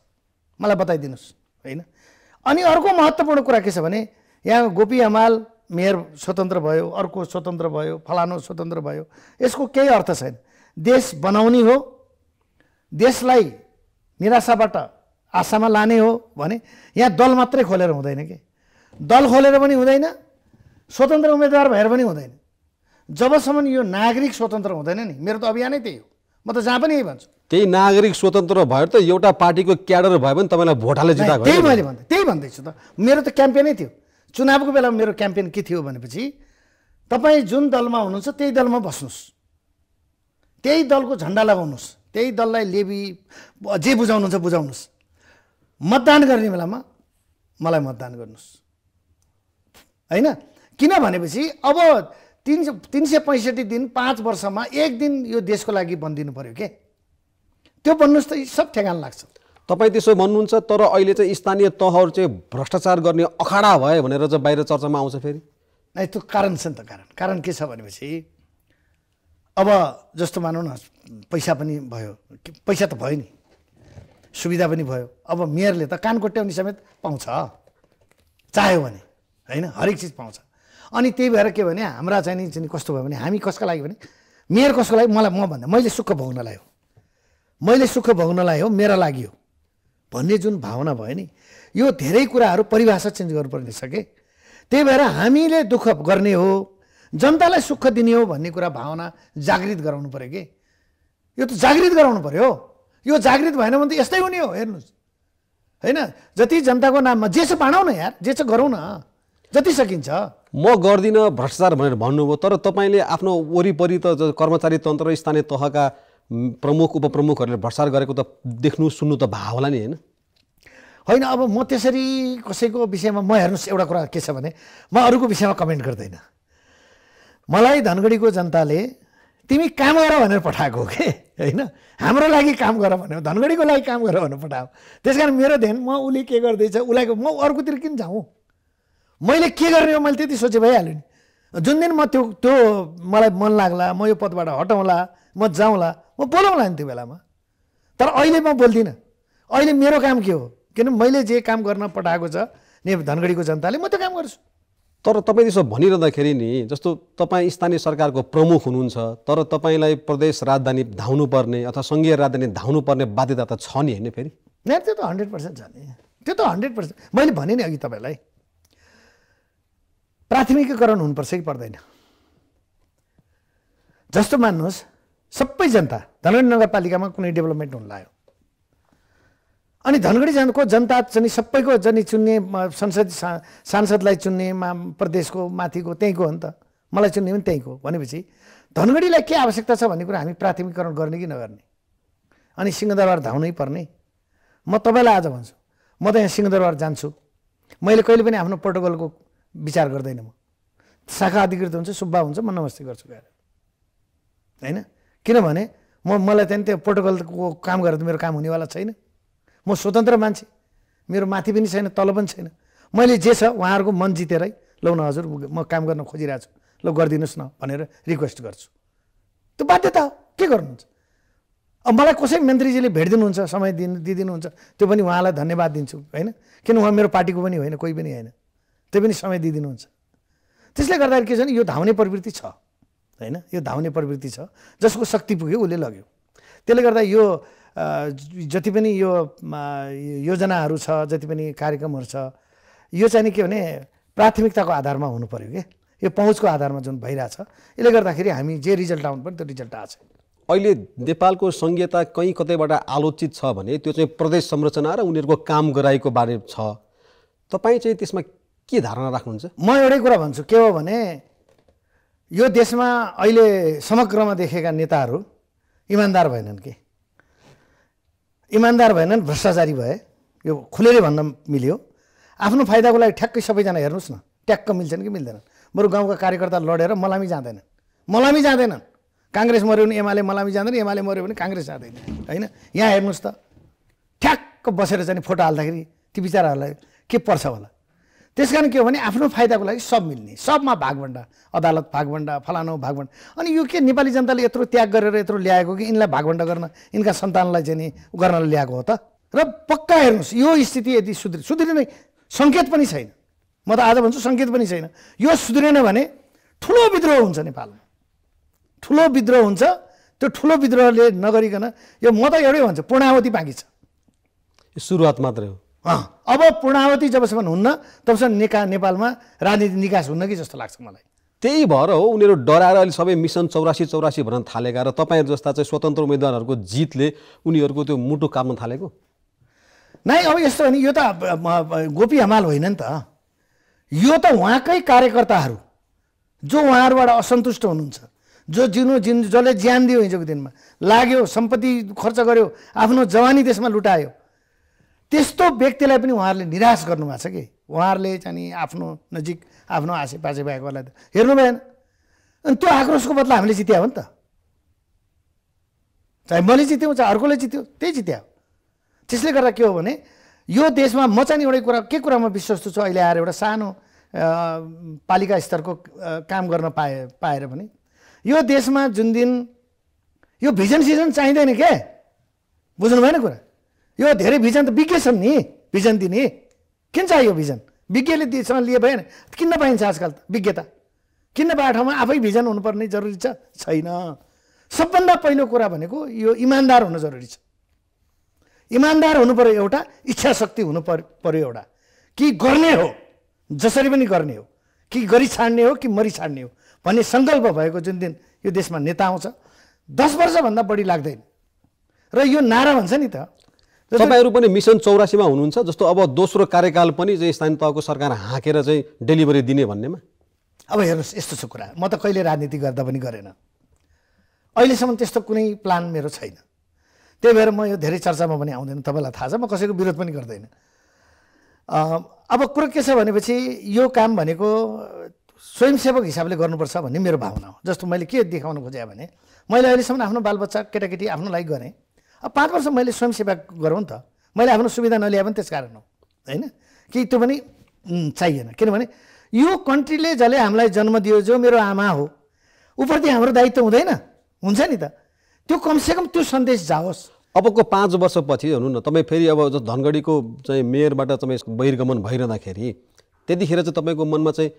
मलाई बताइदिनुहोस् होइन अनि अर्को महत्त्वपूर्ण कुरा के छ भने यहाँ गोपी हमाल मेयर स्वतन्त्र भयो अर्को स्वतन्त्र भयो फलानु स्वतन्त्र भयो यसको केही अर्थ छैन देश बनाउने हो देशलाई निराशाबाट आशामा लाने हो भने यहाँ दल मात्रै खोलेर हुँदैन कि दल खोलेर पनि हुँदैन स्वतन्त्र उम्मेदवार भएर पनि हुँदैन जबसम्म यो नागरिक स्वतन्त्र हुँदैन नि मेरो त अभियानै त्यही हो म त जहाँ पनि यही भन्छु त्यही नागरिक स्वतन्त्र भएर त एउटा पार्टीको क्याडर भयो भने तपाईँलाई भोट हालेर जिताएको त्यही मैले भन्दै त्यही भन्दैछु त मेरो त क्याम्पेनै थियो चुनावको बेलामा मेरो क्याम्पेन के थियो भनेपछि तपाईँ जुन दलमा हुनुहुन्छ त्यही दलमा बस्नुहोस् त्यही दलको झन्डा लगाउनुहोस् त्यही दललाई लेबी जे बुझाउनुहुन्छ बुझाउनुहोस् मतदान गर्ने बेलामा मलाई मतदान गर्नुहोस् होइन किन भनेपछि अब तिन तिन सय पैँसठी दिन पाँच वर्षमा एक दिन यो देशको लागि बनिदिनु पऱ्यो के त्यो भन्नुहोस् त सब ठेगान लाग्छ तपाईँ त्यसो भन्नुहुन्छ तर अहिले चाहिँ स्थानीय तहहरू चाहिँ भ्रष्टाचार गर्ने अखाडा भयो भनेर चाहिँ बाहिर चर्चामा आउँछ फेरि नै त्यो कारण छ नि त कारण कारण के छ भनेपछि अब जस्तो मानौँ न पैसा पनि भयो पैसा त भयो नि सुविधा पनि भयो अब मेयरले त कान कोट्याउने समेत पाउँछ चाह्यो भने होइन हरेक चिज पाउँछ अनि त्यही भएर के भने हाम्रा चाहिँ नि कस्तो भयो भने हामी कसको लागि भने मेयर कसको लागि मलाई म भन्दा मैले सुख भोग्नलाई हो मैले सुख भोग्नलाई हो मेरा लागि हो भन्ने जुन भावना भयो नि यो धेरै कुराहरू परिभाषा चेन्ज गर्नुपर्ने छ कि त्यही भएर हामीले दुःख गर्ने हो जनतालाई सुख दिने हो भन्ने कुरा भावना जागृत गराउनु पऱ्यो कि यो त जागृत गराउनु पऱ्यो यो जागृत भएन भने त यस्तै हुने हो हेर्नुहोस् होइन जति जनताको नाममा जे छ बाँडौँ न यार जे छ गरौँ न जति सकिन्छ म गर्दिनँ भ्रष्टाचार भनेर भन्नुभयो तर तपाईँले आफ्नो वरिपरि त कर्मचारी तन्त्र स्थानीय तहका प्रमुख उपप्रमुखहरूले भ्रष्टाचार गरेको त देख्नु सुन्नु त भा होला नि होइन होइन अब म त्यसरी कसैको विषयमा म हेर्नुहोस् एउटा कुरा के छ भने म अरूको विषयमा कमेन्ट गर्दैन मलाई धनगढीको जनताले तिमी काम गर भनेर पठाएको हो कि होइन हाम्रो लागि काम गर भने धनगढीको लागि काम गर भनेर पठायो त्यस कारण मेरो ध्यान म उसले के गर्दैछ उसलाई म अर्कोतिर किन जाउँ मैले के गर्ने हो मैले त्यति सोचे भइहाल्यो नि जुन दिन म त्यो त्यो मलाई मन लाग्ला म यो पदबाट हटाउँला म जाउँला म बोलाउँला नि त्यो बेलामा तर अहिले म बोल्दिनँ अहिले मेरो काम के हो किन मैले जे काम गर्न पठाएको छ ने धनगढीको जनताले म त्यो काम गर्छु तर तपाईँ त्यसो भनिरहँदाखेरि नि जस्तो तपाईँ स्थानीय सरकारको प्रमुख हुनुहुन्छ तर तपाईँलाई प्रदेश राजधानी धाउनुपर्ने अथवा सङ्घीय राजधानी धाउनुपर्ने बाध्यता त छ नि होइन फेरि त्यो त हन्ड्रेड पर्सेन्ट छ नि त्यो त हन्ड्रेड पर्सेन्ट मैले भने नि अघि तपाईँलाई प्राथमिकीकरण हुनुपर्छ कि पर्दैन जस्तो मान्नुहोस् सबै जनता धनगढी नगरपालिकामा कुनै डेभलपमेन्ट हुन लाग्यो अनि धनगढी जनको जनता चाहिँ सबैको जनी चुन्ने संसद सांसदलाई चुन्ने मा प्रदेशको माथिको त्यहीँको हो नि त मलाई चुन्ने पनि त्यहीँको भनेपछि धनगढीलाई के आवश्यकता छ भन्ने कुरा हामी प्राथमिकरण गर्ने कि नगर्ने अनि सिंहदरबार धाउनै पर्ने म तपाईँलाई आज भन्छु म त यहाँ सिंहदरबार जान्छु मैले कहिले पनि आफ्नो प्रोटोकलको विचार गर्दैन म शाखा अधिकृत हुन्छ सुब्बा हुन्छ म नमस्ते गर्छु गएर होइन किनभने म मलाई त्यहाँदेखि त्यो प्रोटोकलको काम गरेर त मेरो काम हुनेवाला छैन म स्वतन्त्र मान्छे मेरो माथि पनि छैन तल पनि छैन मैले जे छ उहाँहरूको मन जितेरै लौ न हजुर म काम गर्न खोजिरहेको छु ल गरिदिनुहोस् न भनेर रिक्वेस्ट गर्छु त्यो बाध्यता हो के गर्नुहुन्छ अब मलाई कसै मन्त्रीजीले भेटिदिनुहुन्छ समय दिनु दिइदिनुहुन्छ त्यो पनि उहाँलाई धन्यवाद दिन्छु होइन किन उहाँ मेरो पार्टीको पनि होइन कोही पनि होइन त्यो पनि समय दिइदिनुहुन्छ त्यसले गर्दाखेरि के छ भने यो धाउने प्रवृत्ति छ होइन यो धाउने प्रवृत्ति छ जसको शक्ति पुग्यो उसले लग्यो त्यसले गर्दा यो जति पनि यो योजनाहरू छ जति पनि कार्यक्रमहरू छ यो चाहिँ नि के भने प्राथमिकताको आधारमा हुनु पऱ्यो कि यो पहुँचको आधारमा जुन भइरहेछ यसले गर्दाखेरि हामी जे रिजल्ट आउनु पऱ्यो त्यो रिजल्ट आएको छैन अहिले नेपालको सङ्घीयता कहीँ कतैबाट आलोचित छ भने त्यो चाहिँ प्रदेश संरचना र उनीहरूको काम गराएको बारे छ तपाईँ चाहिँ त्यसमा के धारणा राख्नुहुन्छ म एउटै कुरा भन्छु के हो भने यो देशमा अहिले समग्रमा देखेका नेताहरू इमान्दार भएनन् कि इमान्दार भएनन् भ्रष्टाचारी भए यो खुलेरै भन्न मिल्यो आफ्नो फाइदाको लागि ठ्याक्कै सबैजना हेर्नुहोस् न ट्याक्क मिल्छन् कि मिल्दैनन् बरु गाउँका कार्यकर्ता लडेर मलामी जाँदैनन् मलामी जाँदैनन् काङ्ग्रेस मऱ्यो भने एमाले मलामी जाँदैन एमाले मऱ्यो भने काङ्ग्रेस जाँदैन होइन यहाँ हेर्नुहोस् त ठ्याक्क बसेर चाहिँ फोटो हाल्दाखेरि ती विचाराहरूलाई के पर्छ होला त्यस कारण के हो भने आफ्नो फाइदाको लागि सब मिल्ने सबमा भागभन्डा अदालत भागभन्डा फलानु भागभन्डा अनि यो के नेपाली जनताले यत्रो त्याग गरेर यत्रो ल्याएको कि यिनलाई भागभन्डा गर्न यिनका सन्तानलाई चाहिँ नि गर्न ल्याएको हो त र पक्का हेर्नुहोस् यो स्थिति यदि सुध्रि सुध्रिने सङ्केत पनि छैन म त आज भन्छु सङ्केत पनि छैन यो सुध्रिएन भने ठुलो विद्रोह हुन्छ नेपालमा ठुलो विद्रोह हुन्छ त्यो ठुलो विद्रोहले नगरिकन यो म त एउटै भन्छु पूर्णावधि बाँकी छ सुरुवात मात्रै हो अब पूर्णावती जबसम्म हुन्न तबसम्म नेका नेपालमा राजनीति निकास हुन्न कि जस्तो लाग्छ मलाई त्यही भएर हो उनीहरू डराएर अहिले सबै मिसन चौरासी चौरासी भन्न थालेका र तपाईँहरू जस्ता चाहिँ स्वतन्त्र उम्मेदवारहरूको जितले उनीहरूको त्यो मुटु काप्न थालेको नै अब यस्तो भने यो त गोपी हमाल होइन नि त यो त उहाँकै कार्यकर्ताहरू जो उहाँहरूबाट असन्तुष्ट हुनुहुन्छ जो जिनु जिन जसले ज्यान दियो हिजोको दिनमा लाग्यो सम्पत्ति खर्च गर्यो आफ्नो जवानी देशमा लुटायो त्यस्तो व्यक्तिलाई पनि उहाँहरूले निराश गर्नुभएको छ कि उहाँहरूले चाहिँ आफ्नो नजिक आफ्नो आसेपासे भएकोहरूलाई त हेर्नु भएन अनि त्यो आक्रोशको बदला हामीले जित्या हो नि त चाहे मैले जित्यौँ चाहे अर्कोले जित्यो त्यही जित्या त्यसले गर्दा के हो भने यो देशमा म चाहिँ एउटै कुरा के कुरामा विश्वस्त छु अहिले आएर एउटा सानो पालिका स्तरको काम गर्न पाए पाएर पनि यो देशमा जुन दिन यो भिजन सिजन चाहिँदैन के बुझ्नु भएन कुरा यो धेरै भिजन त विज्ञ छन् नि भिजन दिने किन चाहियो भिजन विज्ञले दिएसँग लिए भएन किन्न पाइन्छ आजकल त विज्ञता किन्न पाएको ठाउँमा आफै भिजन हुनुपर्ने जरुरी छ छैन सबभन्दा पहिलो कुरा भनेको यो इमान्दार हुन जरुरी छ इमान्दार हुनु पऱ्यो एउटा इच्छा शक्ति हुनु पऱ्यो एउटा कि गर्ने हो जसरी पनि गर्ने हो कि गरी छाड्ने हो कि मरि छाड्ने हो भन्ने सङ्कल्प भएको जुन दिन यो देशमा नेता आउँछ दस वर्षभन्दा बढी लाग्दैन र यो नारा भन्छ नि त तपाईँहरू पनि मिसन चौरासीमा हुनुहुन्छ जस्तो अब दोस्रो कार्यकाल पनि चाहिँ स्थानीय तहको सरकार हाँकेर चाहिँ डेलिभरी दिने भन्नेमा अब हेर्नुहोस् यस्तो छ कुरा म त कहिले राजनीति गर्दा पनि गरेन अहिलेसम्म त्यस्तो कुनै प्लान मेरो छैन त्यही भएर म यो धेरै चर्चामा पनि आउँदैन तपाईँलाई थाहा छ म कसैको विरोध पनि गर्दैन अब कुरो के छ भनेपछि यो काम भनेको स्वयंसेवक हिसाबले गर्नुपर्छ भन्ने मेरो भावना हो जस्तो मैले के देखाउन खोजेँ भने मैले अहिलेसम्म आफ्नो बालबच्चा केटाकेटी आफ्नो लागि गरेँ अब पाँच वर्ष मैले स्वयंसेवा गरौँ नि त मैले आफ्नो सुविधा नल्याए पनि त्यस कारण हो होइन केही त्यो पनि चाहिएन किनभने यो कन्ट्रीले जसले हामीलाई जन्म दियो जो मेरो आमा हो उप्रति हाम्रो दायित्व हुँदैन हुन्छ नि त त्यो कमसेकम त्यो सन्देश जाओस् अबको पाँच वर्षपछि हुनु न तपाईँ फेरि अब धनगढीको चाहिँ मेयरबाट तपाईँ बहिर्गमन भइरहँदाखेरि त्यतिखेर चाहिँ तपाईँको मनमा चाहिँ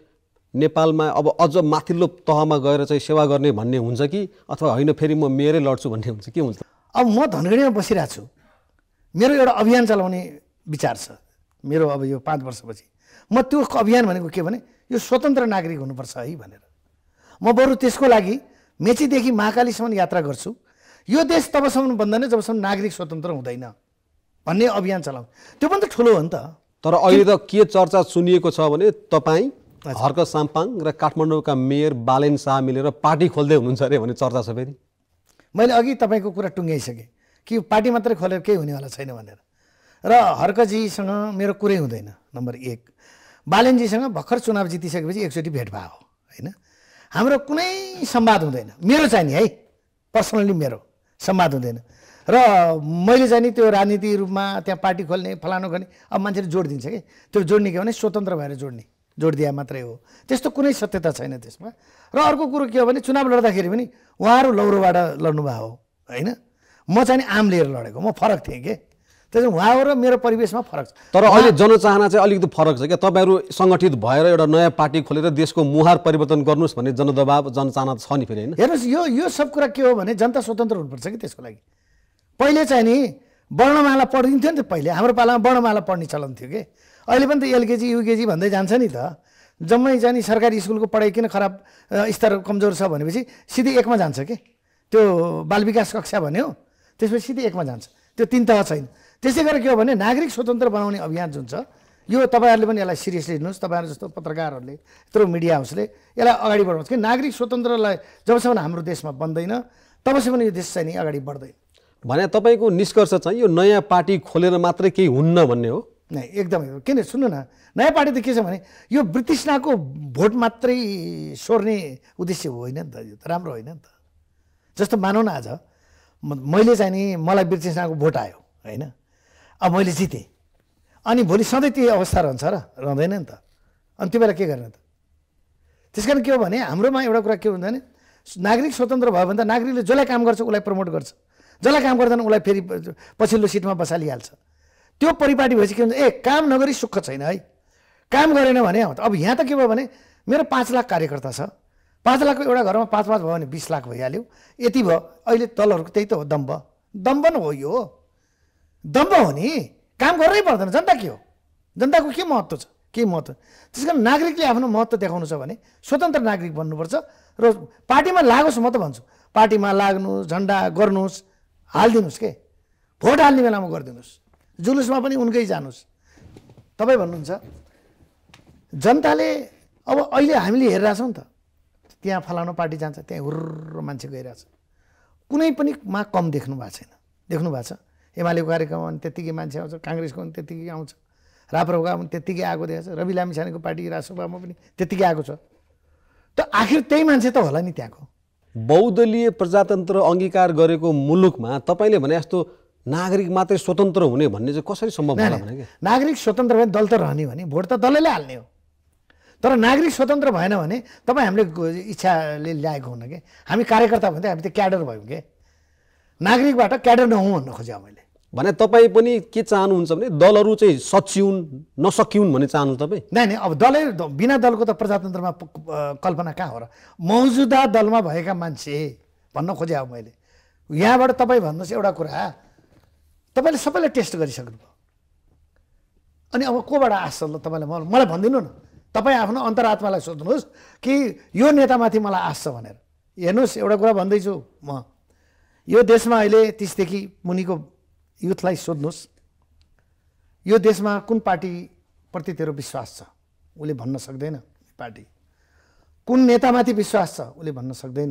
नेपालमा अब अझ माथिल्लो तहमा गएर चाहिँ सेवा गर्ने भन्ने हुन्छ कि अथवा होइन फेरि म मेयरै लड्छु भन्ने हुन्छ के हुन्छ अब म धनगढीमा बसिरहेको छु मेरो एउटा अभियान चलाउने विचार छ मेरो अब यो पाँच वर्षपछि म त्यो अभियान भनेको के भने यो स्वतन्त्र नागरिक हुनुपर्छ है भनेर म बरु त्यसको लागि मेचीदेखि महाकालीसम्म यात्रा गर्छु यो देश तबसम्म बन्दैन जबसम्म नागरिक स्वतन्त्र हुँदैन भन्ने अभियान चलाउँ त्यो पनि त ठुलो हो नि त तर अहिले त के चर्चा सुनिएको छ भने तपाईँ हर्क साम्पाङ र काठमाडौँका मेयर बालेन शाह मिलेर पार्टी खोल्दै हुनुहुन्छ अरे भन्ने चर्चा छ फेरि मैले अघि तपाईँको कुरा टुङ्ग्याइसकेँ कि पार्टी मात्रै खोलेर केही हुनेवाला छैन भनेर र हर्कजीसँग मेरो कुरै हुँदैन नम्बर एक बालेनजीसँग भर्खर चुनाव जितिसकेपछि एकचोटि भेट भएको होइन हाम्रो कुनै सम्वाद हुँदैन मेरो चाहिँ नि है पर्सनल्ली मेरो सम्वाद हुँदैन र मैले चाहिँ नि त्यो राजनीति रूपमा त्यहाँ पार्टी खोल्ने फलानु गर्ने अब मान्छेले जोड दिन्छ कि त्यो जोड्ने के भने स्वतन्त्र भएर जोड्ने जोड दिए मात्रै हो त्यस्तो कुनै सत्यता छैन त्यसमा र अर्को कुरो के हो भने चुनाव लड्दाखेरि पनि उहाँहरू लौरोबाट लड्नुभएको हो होइन म चाहिँ आम लिएर लडेको म फरक थिएँ के त्यसो उहाँहरू र मेरो परिवेशमा फरक छ तर अहिले जनचाहना चाहिँ अलिकति फरक छ क्या तपाईँहरू सङ्गठित भएर एउटा नयाँ पार्टी खोलेर देशको मुहार परिवर्तन गर्नुहोस् भन्ने जनदबाव जनचाहना छ नि फेरि होइन हेर्नुहोस् यो यो सब कुरा के हो भने जनता स्वतन्त्र हुनुपर्छ कि त्यसको लागि पहिले चाहिँ नि वर्णमाला पढिन्थ्यो नि त पहिले हाम्रो पालामा वर्णमाला पढ्ने चलन थियो कि अहिले पनि त एलकेजी युकेजी भन्दै जान्छ नि त जम्मै जाने सरकारी स्कुलको पढाइ किन खराब स्तर कमजोर छ भनेपछि सिधै एकमा जान्छ कि त्यो बाल विकास कक्षा भन्यो त्यसपछि सिधै एकमा जान्छ त्यो तिन तह छैन त्यसै गरेर के हो भने नागरिक स्वतन्त्र बनाउने अभियान जुन छ यो तपाईँहरूले पनि यसलाई सिरियसली लिनुहोस् तपाईँहरू जस्तो पत्रकारहरूले यत्रो मिडिया हाउसले यसलाई अगाडि बढाउँछ कि नागरिक स्वतन्त्रलाई जबसम्म हाम्रो देशमा बन्दैन तबसम्म यो देश चाहिँ नि अगाडि बढ्दैन भने तपाईँको निष्कर्ष चाहिँ यो नयाँ पार्टी खोलेर मात्रै केही हुन्न भन्ने हो नै एकदमै किन सुन्नु न नयाँ पार्टी त के छ भने यो ब्रिटिसनाको भोट मात्रै सोर्ने उद्देश्य होइन नि त यो त राम्रो होइन नि त जस्तो मानौ न आज मैले चाहिँ नि मलाई ब्रिटिसनाको भोट आयो होइन अब मैले जितेँ अनि भोलि सधैँ त्यही अवस्था रहन्छ र रहँदैन नि त अनि त्यो बेला के गर्ने त त्यस कारण के हो भने हाम्रोमा एउटा कुरा के हुन्छ भने नागरिक स्वतन्त्र भयो भने त नागरिकले जसलाई काम गर्छ उसलाई प्रमोट गर्छ जसलाई काम गर्दैन उसलाई फेरि पछिल्लो सिटमा बसालिहाल्छ त्यो परिपाटी भएपछि के हुन्छ ए काम नगरी सुख छैन है काम गरेन भने अब यहाँ त के भयो भने मेरो पाँच लाख कार्यकर्ता छ पाँच लाखको एउटा घरमा पाँच पाँच भयो भने बिस लाख भइहाल्यो यति भयो अहिले तलहरूको त्यही त हो दम्ब दम्ब न हो यो दम्ब हो नि काम गर्नै पर्दैन जनता के हो जनताको के महत्त्व छ के महत्त्व त्यस कारण नागरिकले आफ्नो महत्त्व देखाउनु छ भने स्वतन्त्र नागरिक बन्नुपर्छ र पार्टीमा लागोस् म त भन्छु पार्टीमा लाग्नुहोस् झन्डा गर्नुहोस् हालिदिनुहोस् के भोट हाल्ने बेलामा गरिदिनुहोस् जुलुसमा पनि उनकै जानुहोस् तपाईँ भन्नुहुन्छ जनताले अब अहिले हामीले हेरिरहेछौँ नि त त्यहाँ फलानु पार्टी जान्छ त्यहाँ हुर्र मान्छे गइरहेछ कुनै पनि मा कम देख्नु भएको छैन देख्नु भएको छ एमालेको कार्यक्रममा पनि त्यत्तिकै मान्छे आउँछ काङ्ग्रेसको पनि त्यत्तिकै आउँछ राप्रका पनि त्यत्तिकै आएको देखाएको छ रवि लामिछानेको पार्टी राजसभामा पनि त्यत्तिकै आएको छ त आखिर त्यही मान्छे त होला नि त्यहाँको बहुदलीय प्रजातन्त्र अङ्गीकार गरेको मुलुकमा तपाईँले भने जस्तो नागरिक मात्रै स्वतन्त्र हुने भन्ने चाहिँ कसरी सम्भव होला भने नागरिक स्वतन्त्र भयो दल त रहने भने भोट त दलैले हाल्ने हो तर नागरिक स्वतन्त्र भएन भने तपाईँ हामीले इच्छाले ल्याएको हुन कि हामी कार्यकर्ता भन्दै हामी त क्याडर भयौँ कि नागरिकबाट क्याडर नहुँ भन्न खोजेँ मैले भने तपाईँ पनि के चाहनुहुन्छ भने दलहरू चाहिँ सचिउन् नसकिउन् भन्ने चाहनु तपाईँ नै नै अब दलै बिना दलको त प्रजातन्त्रमा कल्पना कहाँ हो र मौजुदा दलमा भएका मान्छे भन्न खोजेँ अब मैले यहाँबाट तपाईँ भन्नुहोस् एउटा कुरा तपाईँले सबैलाई टेस्ट गरिसक्नुभयो अनि अब कोबाट आश ल तपाईँलाई मलाई भनिदिनु न तपाईँ आफ्नो अन्तरात्मालाई सोध्नुहोस् कि यो नेतामाथि मलाई आश छ भनेर हेर्नुहोस् एउटा कुरा भन्दैछु म यो देशमा अहिले तिसदेखि मुनिको युथलाई सोध्नुहोस् यो देशमा कुन पार्टीप्रति तेरो विश्वास छ उसले भन्न सक्दैन पार्टी कुन नेतामाथि विश्वास छ उसले भन्न सक्दैन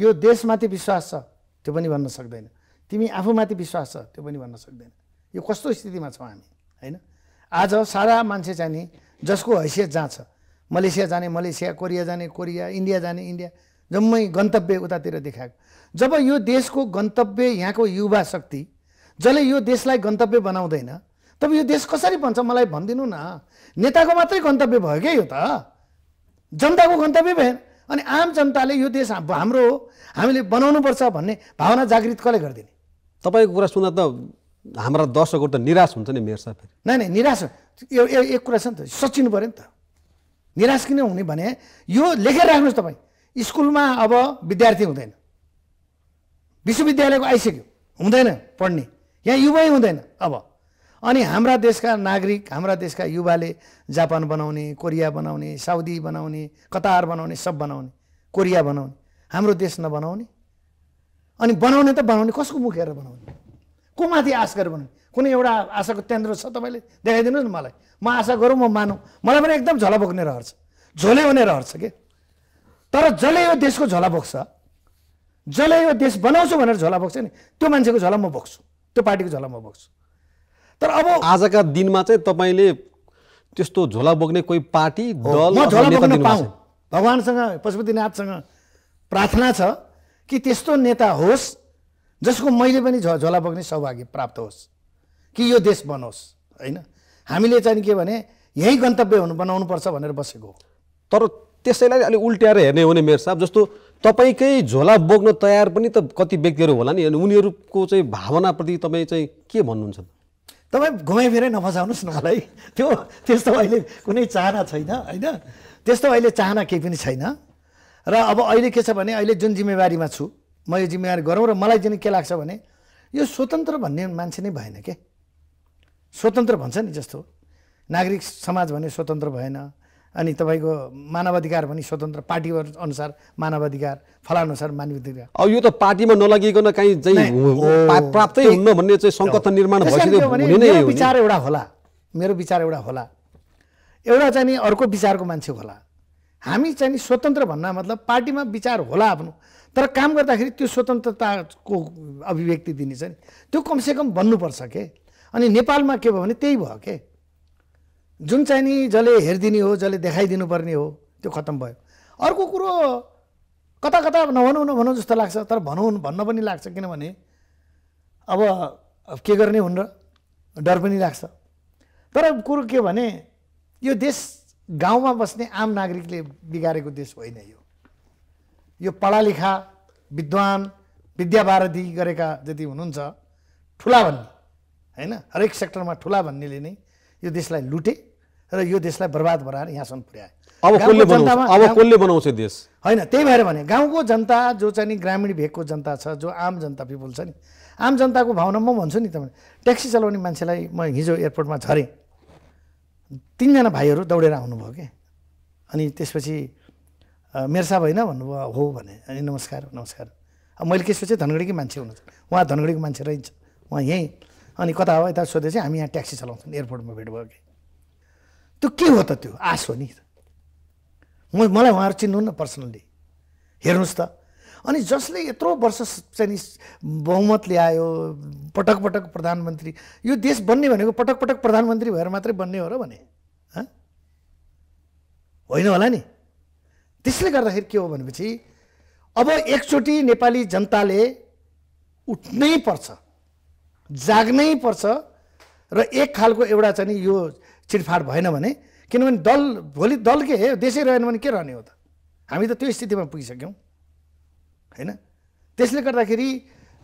यो देशमाथि विश्वास छ त्यो पनि भन्न सक्दैन तिमी आफूमाथि विश्वास छ त्यो पनि भन्न सक्दैन यो कस्तो स्थितिमा छौँ हामी होइन आज सारा मान्छे चाहिँ नि जसको हैसियत जहाँ छ मलेसिया जाने मलेसिया कोरिया जाने कोरिया इन्डिया जाने इन्डिया जम्मै गन्तव्य उतातिर देखाएको जब यो देशको गन्तव्य यहाँको युवा शक्ति जसले यो देशलाई गन्तव्य बनाउँदैन तब यो देश कसरी बन्छ मलाई भनिदिनु न नेताको मात्रै गन्तव्य भयो क्या यो त जनताको गन्तव्य भएन अनि आम जनताले यो देश हाम्रो हो हामीले बनाउनुपर्छ भन्ने भावना जागृत कसले गरिदिने तपाईँको कुरा सुन्दा त हाम्रा दर्शकहरू त निराश हुन्छ नि मेयर साहब नै नै यो निराश एक कुरा छ नि त सचिनु पऱ्यो नि त निराश किन हुने भने यो लेखेर राख्नुहोस् तपाईँ स्कुलमा अब विद्यार्थी हुँदैन विश्वविद्यालयको आइसक्यो हुँदैन पढ्ने यहाँ युवै हुँदैन अब अनि हाम्रा देशका नागरिक हाम्रा देशका युवाले जापान बनाउने कोरिया बनाउने साउदी बनाउने कतार बनाउने सब बनाउने कोरिया बनाउने हाम्रो देश नबनाउने अनि बनाउने त बनाउने कसको मुख हेरेर बनाउने को माथि आश गरेर बनाउने कुनै एउटा आशाको केन्द्र छ तपाईँले देखाइदिनुहोस् न मलाई म आशा गरौँ म मानौँ मलाई पनि एकदम झोला बोक्ने रहर्छ झोले हुने रहर्छ के तर जसले यो देशको झोला बोक्छ जसले यो देश बनाउँछु भनेर झोला बोक्छ नि त्यो मान्छेको झोला म बोक्छु त्यो पार्टीको झोला म बोक्छु तर अब आजका दिनमा चाहिँ तपाईँले त्यस्तो झोला बोक्ने कोही पार्टी दल म झोला बोक्न पाऊँ भगवान्सँग पशुपतिनाथसँग प्रार्थना छ कि त्यस्तो नेता होस् जसको मैले पनि झ झोला बोक्ने सौभाग्य प्राप्त होस् कि यो देश बनोस् होइन हामीले चाहिँ के भने यही गन्तव्य हुनु बनाउनुपर्छ भनेर बसेको तर त्यसैलाई अलिक उल्ट्याएर हेर्ने हो भने मेयर साहब जस्तो तपाईँकै झोला बोक्न तयार पनि त कति व्यक्तिहरू होला नि अनि उनीहरूको चाहिँ भावनाप्रति तपाईँ चाहिँ के भन्नुहुन्छ तपाईँ घुमाइफिरै नबजाउनुहोस् न मलाई त्यो त्यस्तो अहिले कुनै चाहना छैन होइन त्यस्तो अहिले चाहना केही पनि छैन र अब अहिले के छ भने अहिले जुन जिम्मेवारीमा छु म यो जिम्मेवारी गरौँ र मलाई चाहिँ के लाग्छ भने यो स्वतन्त्र भन्ने मान्छे नै भएन के स्वतन्त्र भन्छ नि जस्तो नागरिक समाज भने स्वतन्त्र भएन अनि तपाईँको मानवाधिकार भने स्वतन्त्र पार्टी अनुसार मानवाधिकार फलानुसार मानवाधिकार अब यो त पार्टीमा नलागिकन काहीँ प्राप्तै हुन्न भन्ने चाहिँ सङ्कट निर्माण विचार एउटा होला मेरो विचार एउटा होला एउटा चाहिँ नि अर्को विचारको मान्छे होला हामी चाहिँ नि स्वतन्त्र भन्न मतलब पार्टीमा विचार होला आफ्नो तर काम गर्दाखेरि त्यो स्वतन्त्रताको अभिव्यक्ति दिने छ नि त्यो कमसेकम भन्नुपर्छ के अनि नेपालमा के भयो भने त्यही भयो के जुन चाहिँ नि जसले हेरिदिने हो जसले देखाइदिनुपर्ने हो त्यो खत्तम भयो अर्को कुरो कता कता नभनौँ नभनौँ जस्तो लाग्छ तर भनौँ भन्न पनि लाग्छ किनभने अब के गर्ने हुन् र डर पनि लाग्छ तर कुरो के भने यो देश गाउँमा बस्ने आम नागरिकले बिगारेको देश होइन यो यो पढालेखा विद्वान विद्याभारती गरेका जति हुनुहुन्छ ठुला भन्ने होइन हरेक सेक्टरमा ठुला भन्नेले नै यो देशलाई लुटे र यो देशलाई बर्बाद बनाएर यहाँसम्म पुर्याए अब कसले अब कसले बनाउँछ देश होइन त्यही भएर भने गाउँको जनता जो चाहिँ नि ग्रामीण भेगको जनता छ जो आम जनता पिपुल छ नि आम जनताको भावना म भन्छु नि तपाईँ ट्याक्सी चलाउने मान्छेलाई म हिजो एयरपोर्टमा झरेँ तिनजना भाइहरू दौडेर आउनुभयो कि अनि त्यसपछि मेर्सा भएन भन्नुभयो हो भने अनि नमस्कार नमस्कार अब मैले के सोचेँ धनगढीकै मान्छे हुनुहुन्छ उहाँ धनगढीको मान्छे रहन्छ उहाँ यहीँ अनि कता हो यता चाहिँ हामी यहाँ ट्याक्सी चलाउँछौँ एयरपोर्टमा भेट भयो कि त्यो के हो त त्यो आश हो नि म मलाई उहाँहरू चिन्नु न पर्सनल्ली हेर्नुहोस् त अनि जसले यत्रो वर्ष चाहिँ बहुमत ल्यायो पटक पटक प्रधानमन्त्री यो देश बन्ने भनेको पटक पटक प्रधानमन्त्री भएर मात्रै बन्ने हो र भने होइन होला नि त्यसले गर्दाखेरि के हो भनेपछि अब एकचोटि नेपाली जनताले उठ्नै पर्छ जाग्नै पर्छ र एक खालको एउटा चाहिँ यो छिटफाट भएन भने किनभने दल भोलि दल के देशै रहेन भने के रहने हो त हामी त त्यो स्थितिमा पुगिसक्यौँ होइन त्यसले गर्दाखेरि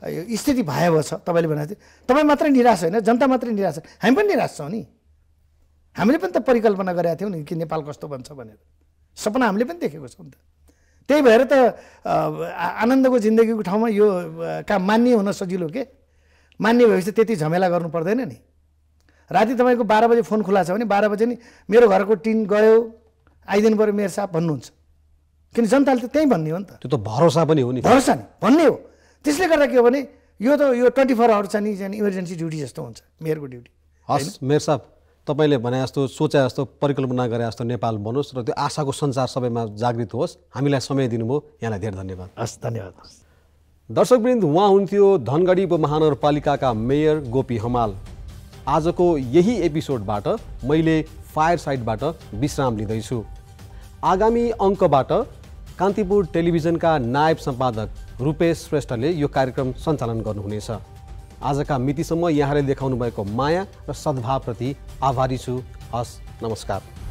यो स्थिति भए छ तपाईँले भनेको थियो तपाईँ मात्रै निराश होइन जनता मात्रै निराश हामी पनि निराश छौँ नि हामीले पनि त परिकल्पना गरेका थियौँ नि कि नेपाल कस्तो बन्छ भनेर सपना हामीले पनि देखेको छौँ नि त त्यही भएर त आनन्दको जिन्दगीको ठाउँमा यो काम मान्य हुन सजिलो के मान्य भएपछि त्यति झमेला गर्नु पर्दैन नि राति तपाईँको बाह्र बजे फोन खुला छ भने बाह्र बजे नि मेरो घरको टिन गयो आइदिनु पऱ्यो मेरो साहब भन्नुहुन्छ किन जनताले त त्यहीँ भन्ने हो नि त त्यो त भरोसा पनि हो नि भरोसा नि भन्ने हो त्यसले गर्दा के हो भने यो त यो ट्वेन्टी फोर आवर चाहिँ नि इमर्जेन्सी ड्युटी जस्तो हुन्छ मेयरको ड्युटी हस् मेयर साहब तपाईँले भने जस्तो सोचे जस्तो परिकल्पना गरे जस्तो नेपाल बनोस् र त्यो आशाको संसार सबैमा जागृत होस् हामीलाई समय दिनुभयो यहाँलाई धेरै धन्यवाद हस् धन्यवाद दर्शकवृन्द उहाँ हुन्थ्यो धनगढी उपमहानगरपालिकाका मेयर गोपी हमाल आजको यही एपिसोडबाट मैले फायर साइडबाट विश्राम लिँदैछु आगामी अङ्कबाट कान्तिपुर टेलिभिजनका नायब सम्पादक रूपेश श्रेष्ठले यो कार्यक्रम सञ्चालन गर्नुहुनेछ आजका मितिसम्म यहाँले देखाउनु भएको माया र सद्भावप्रति आभारी छु हस् नमस्कार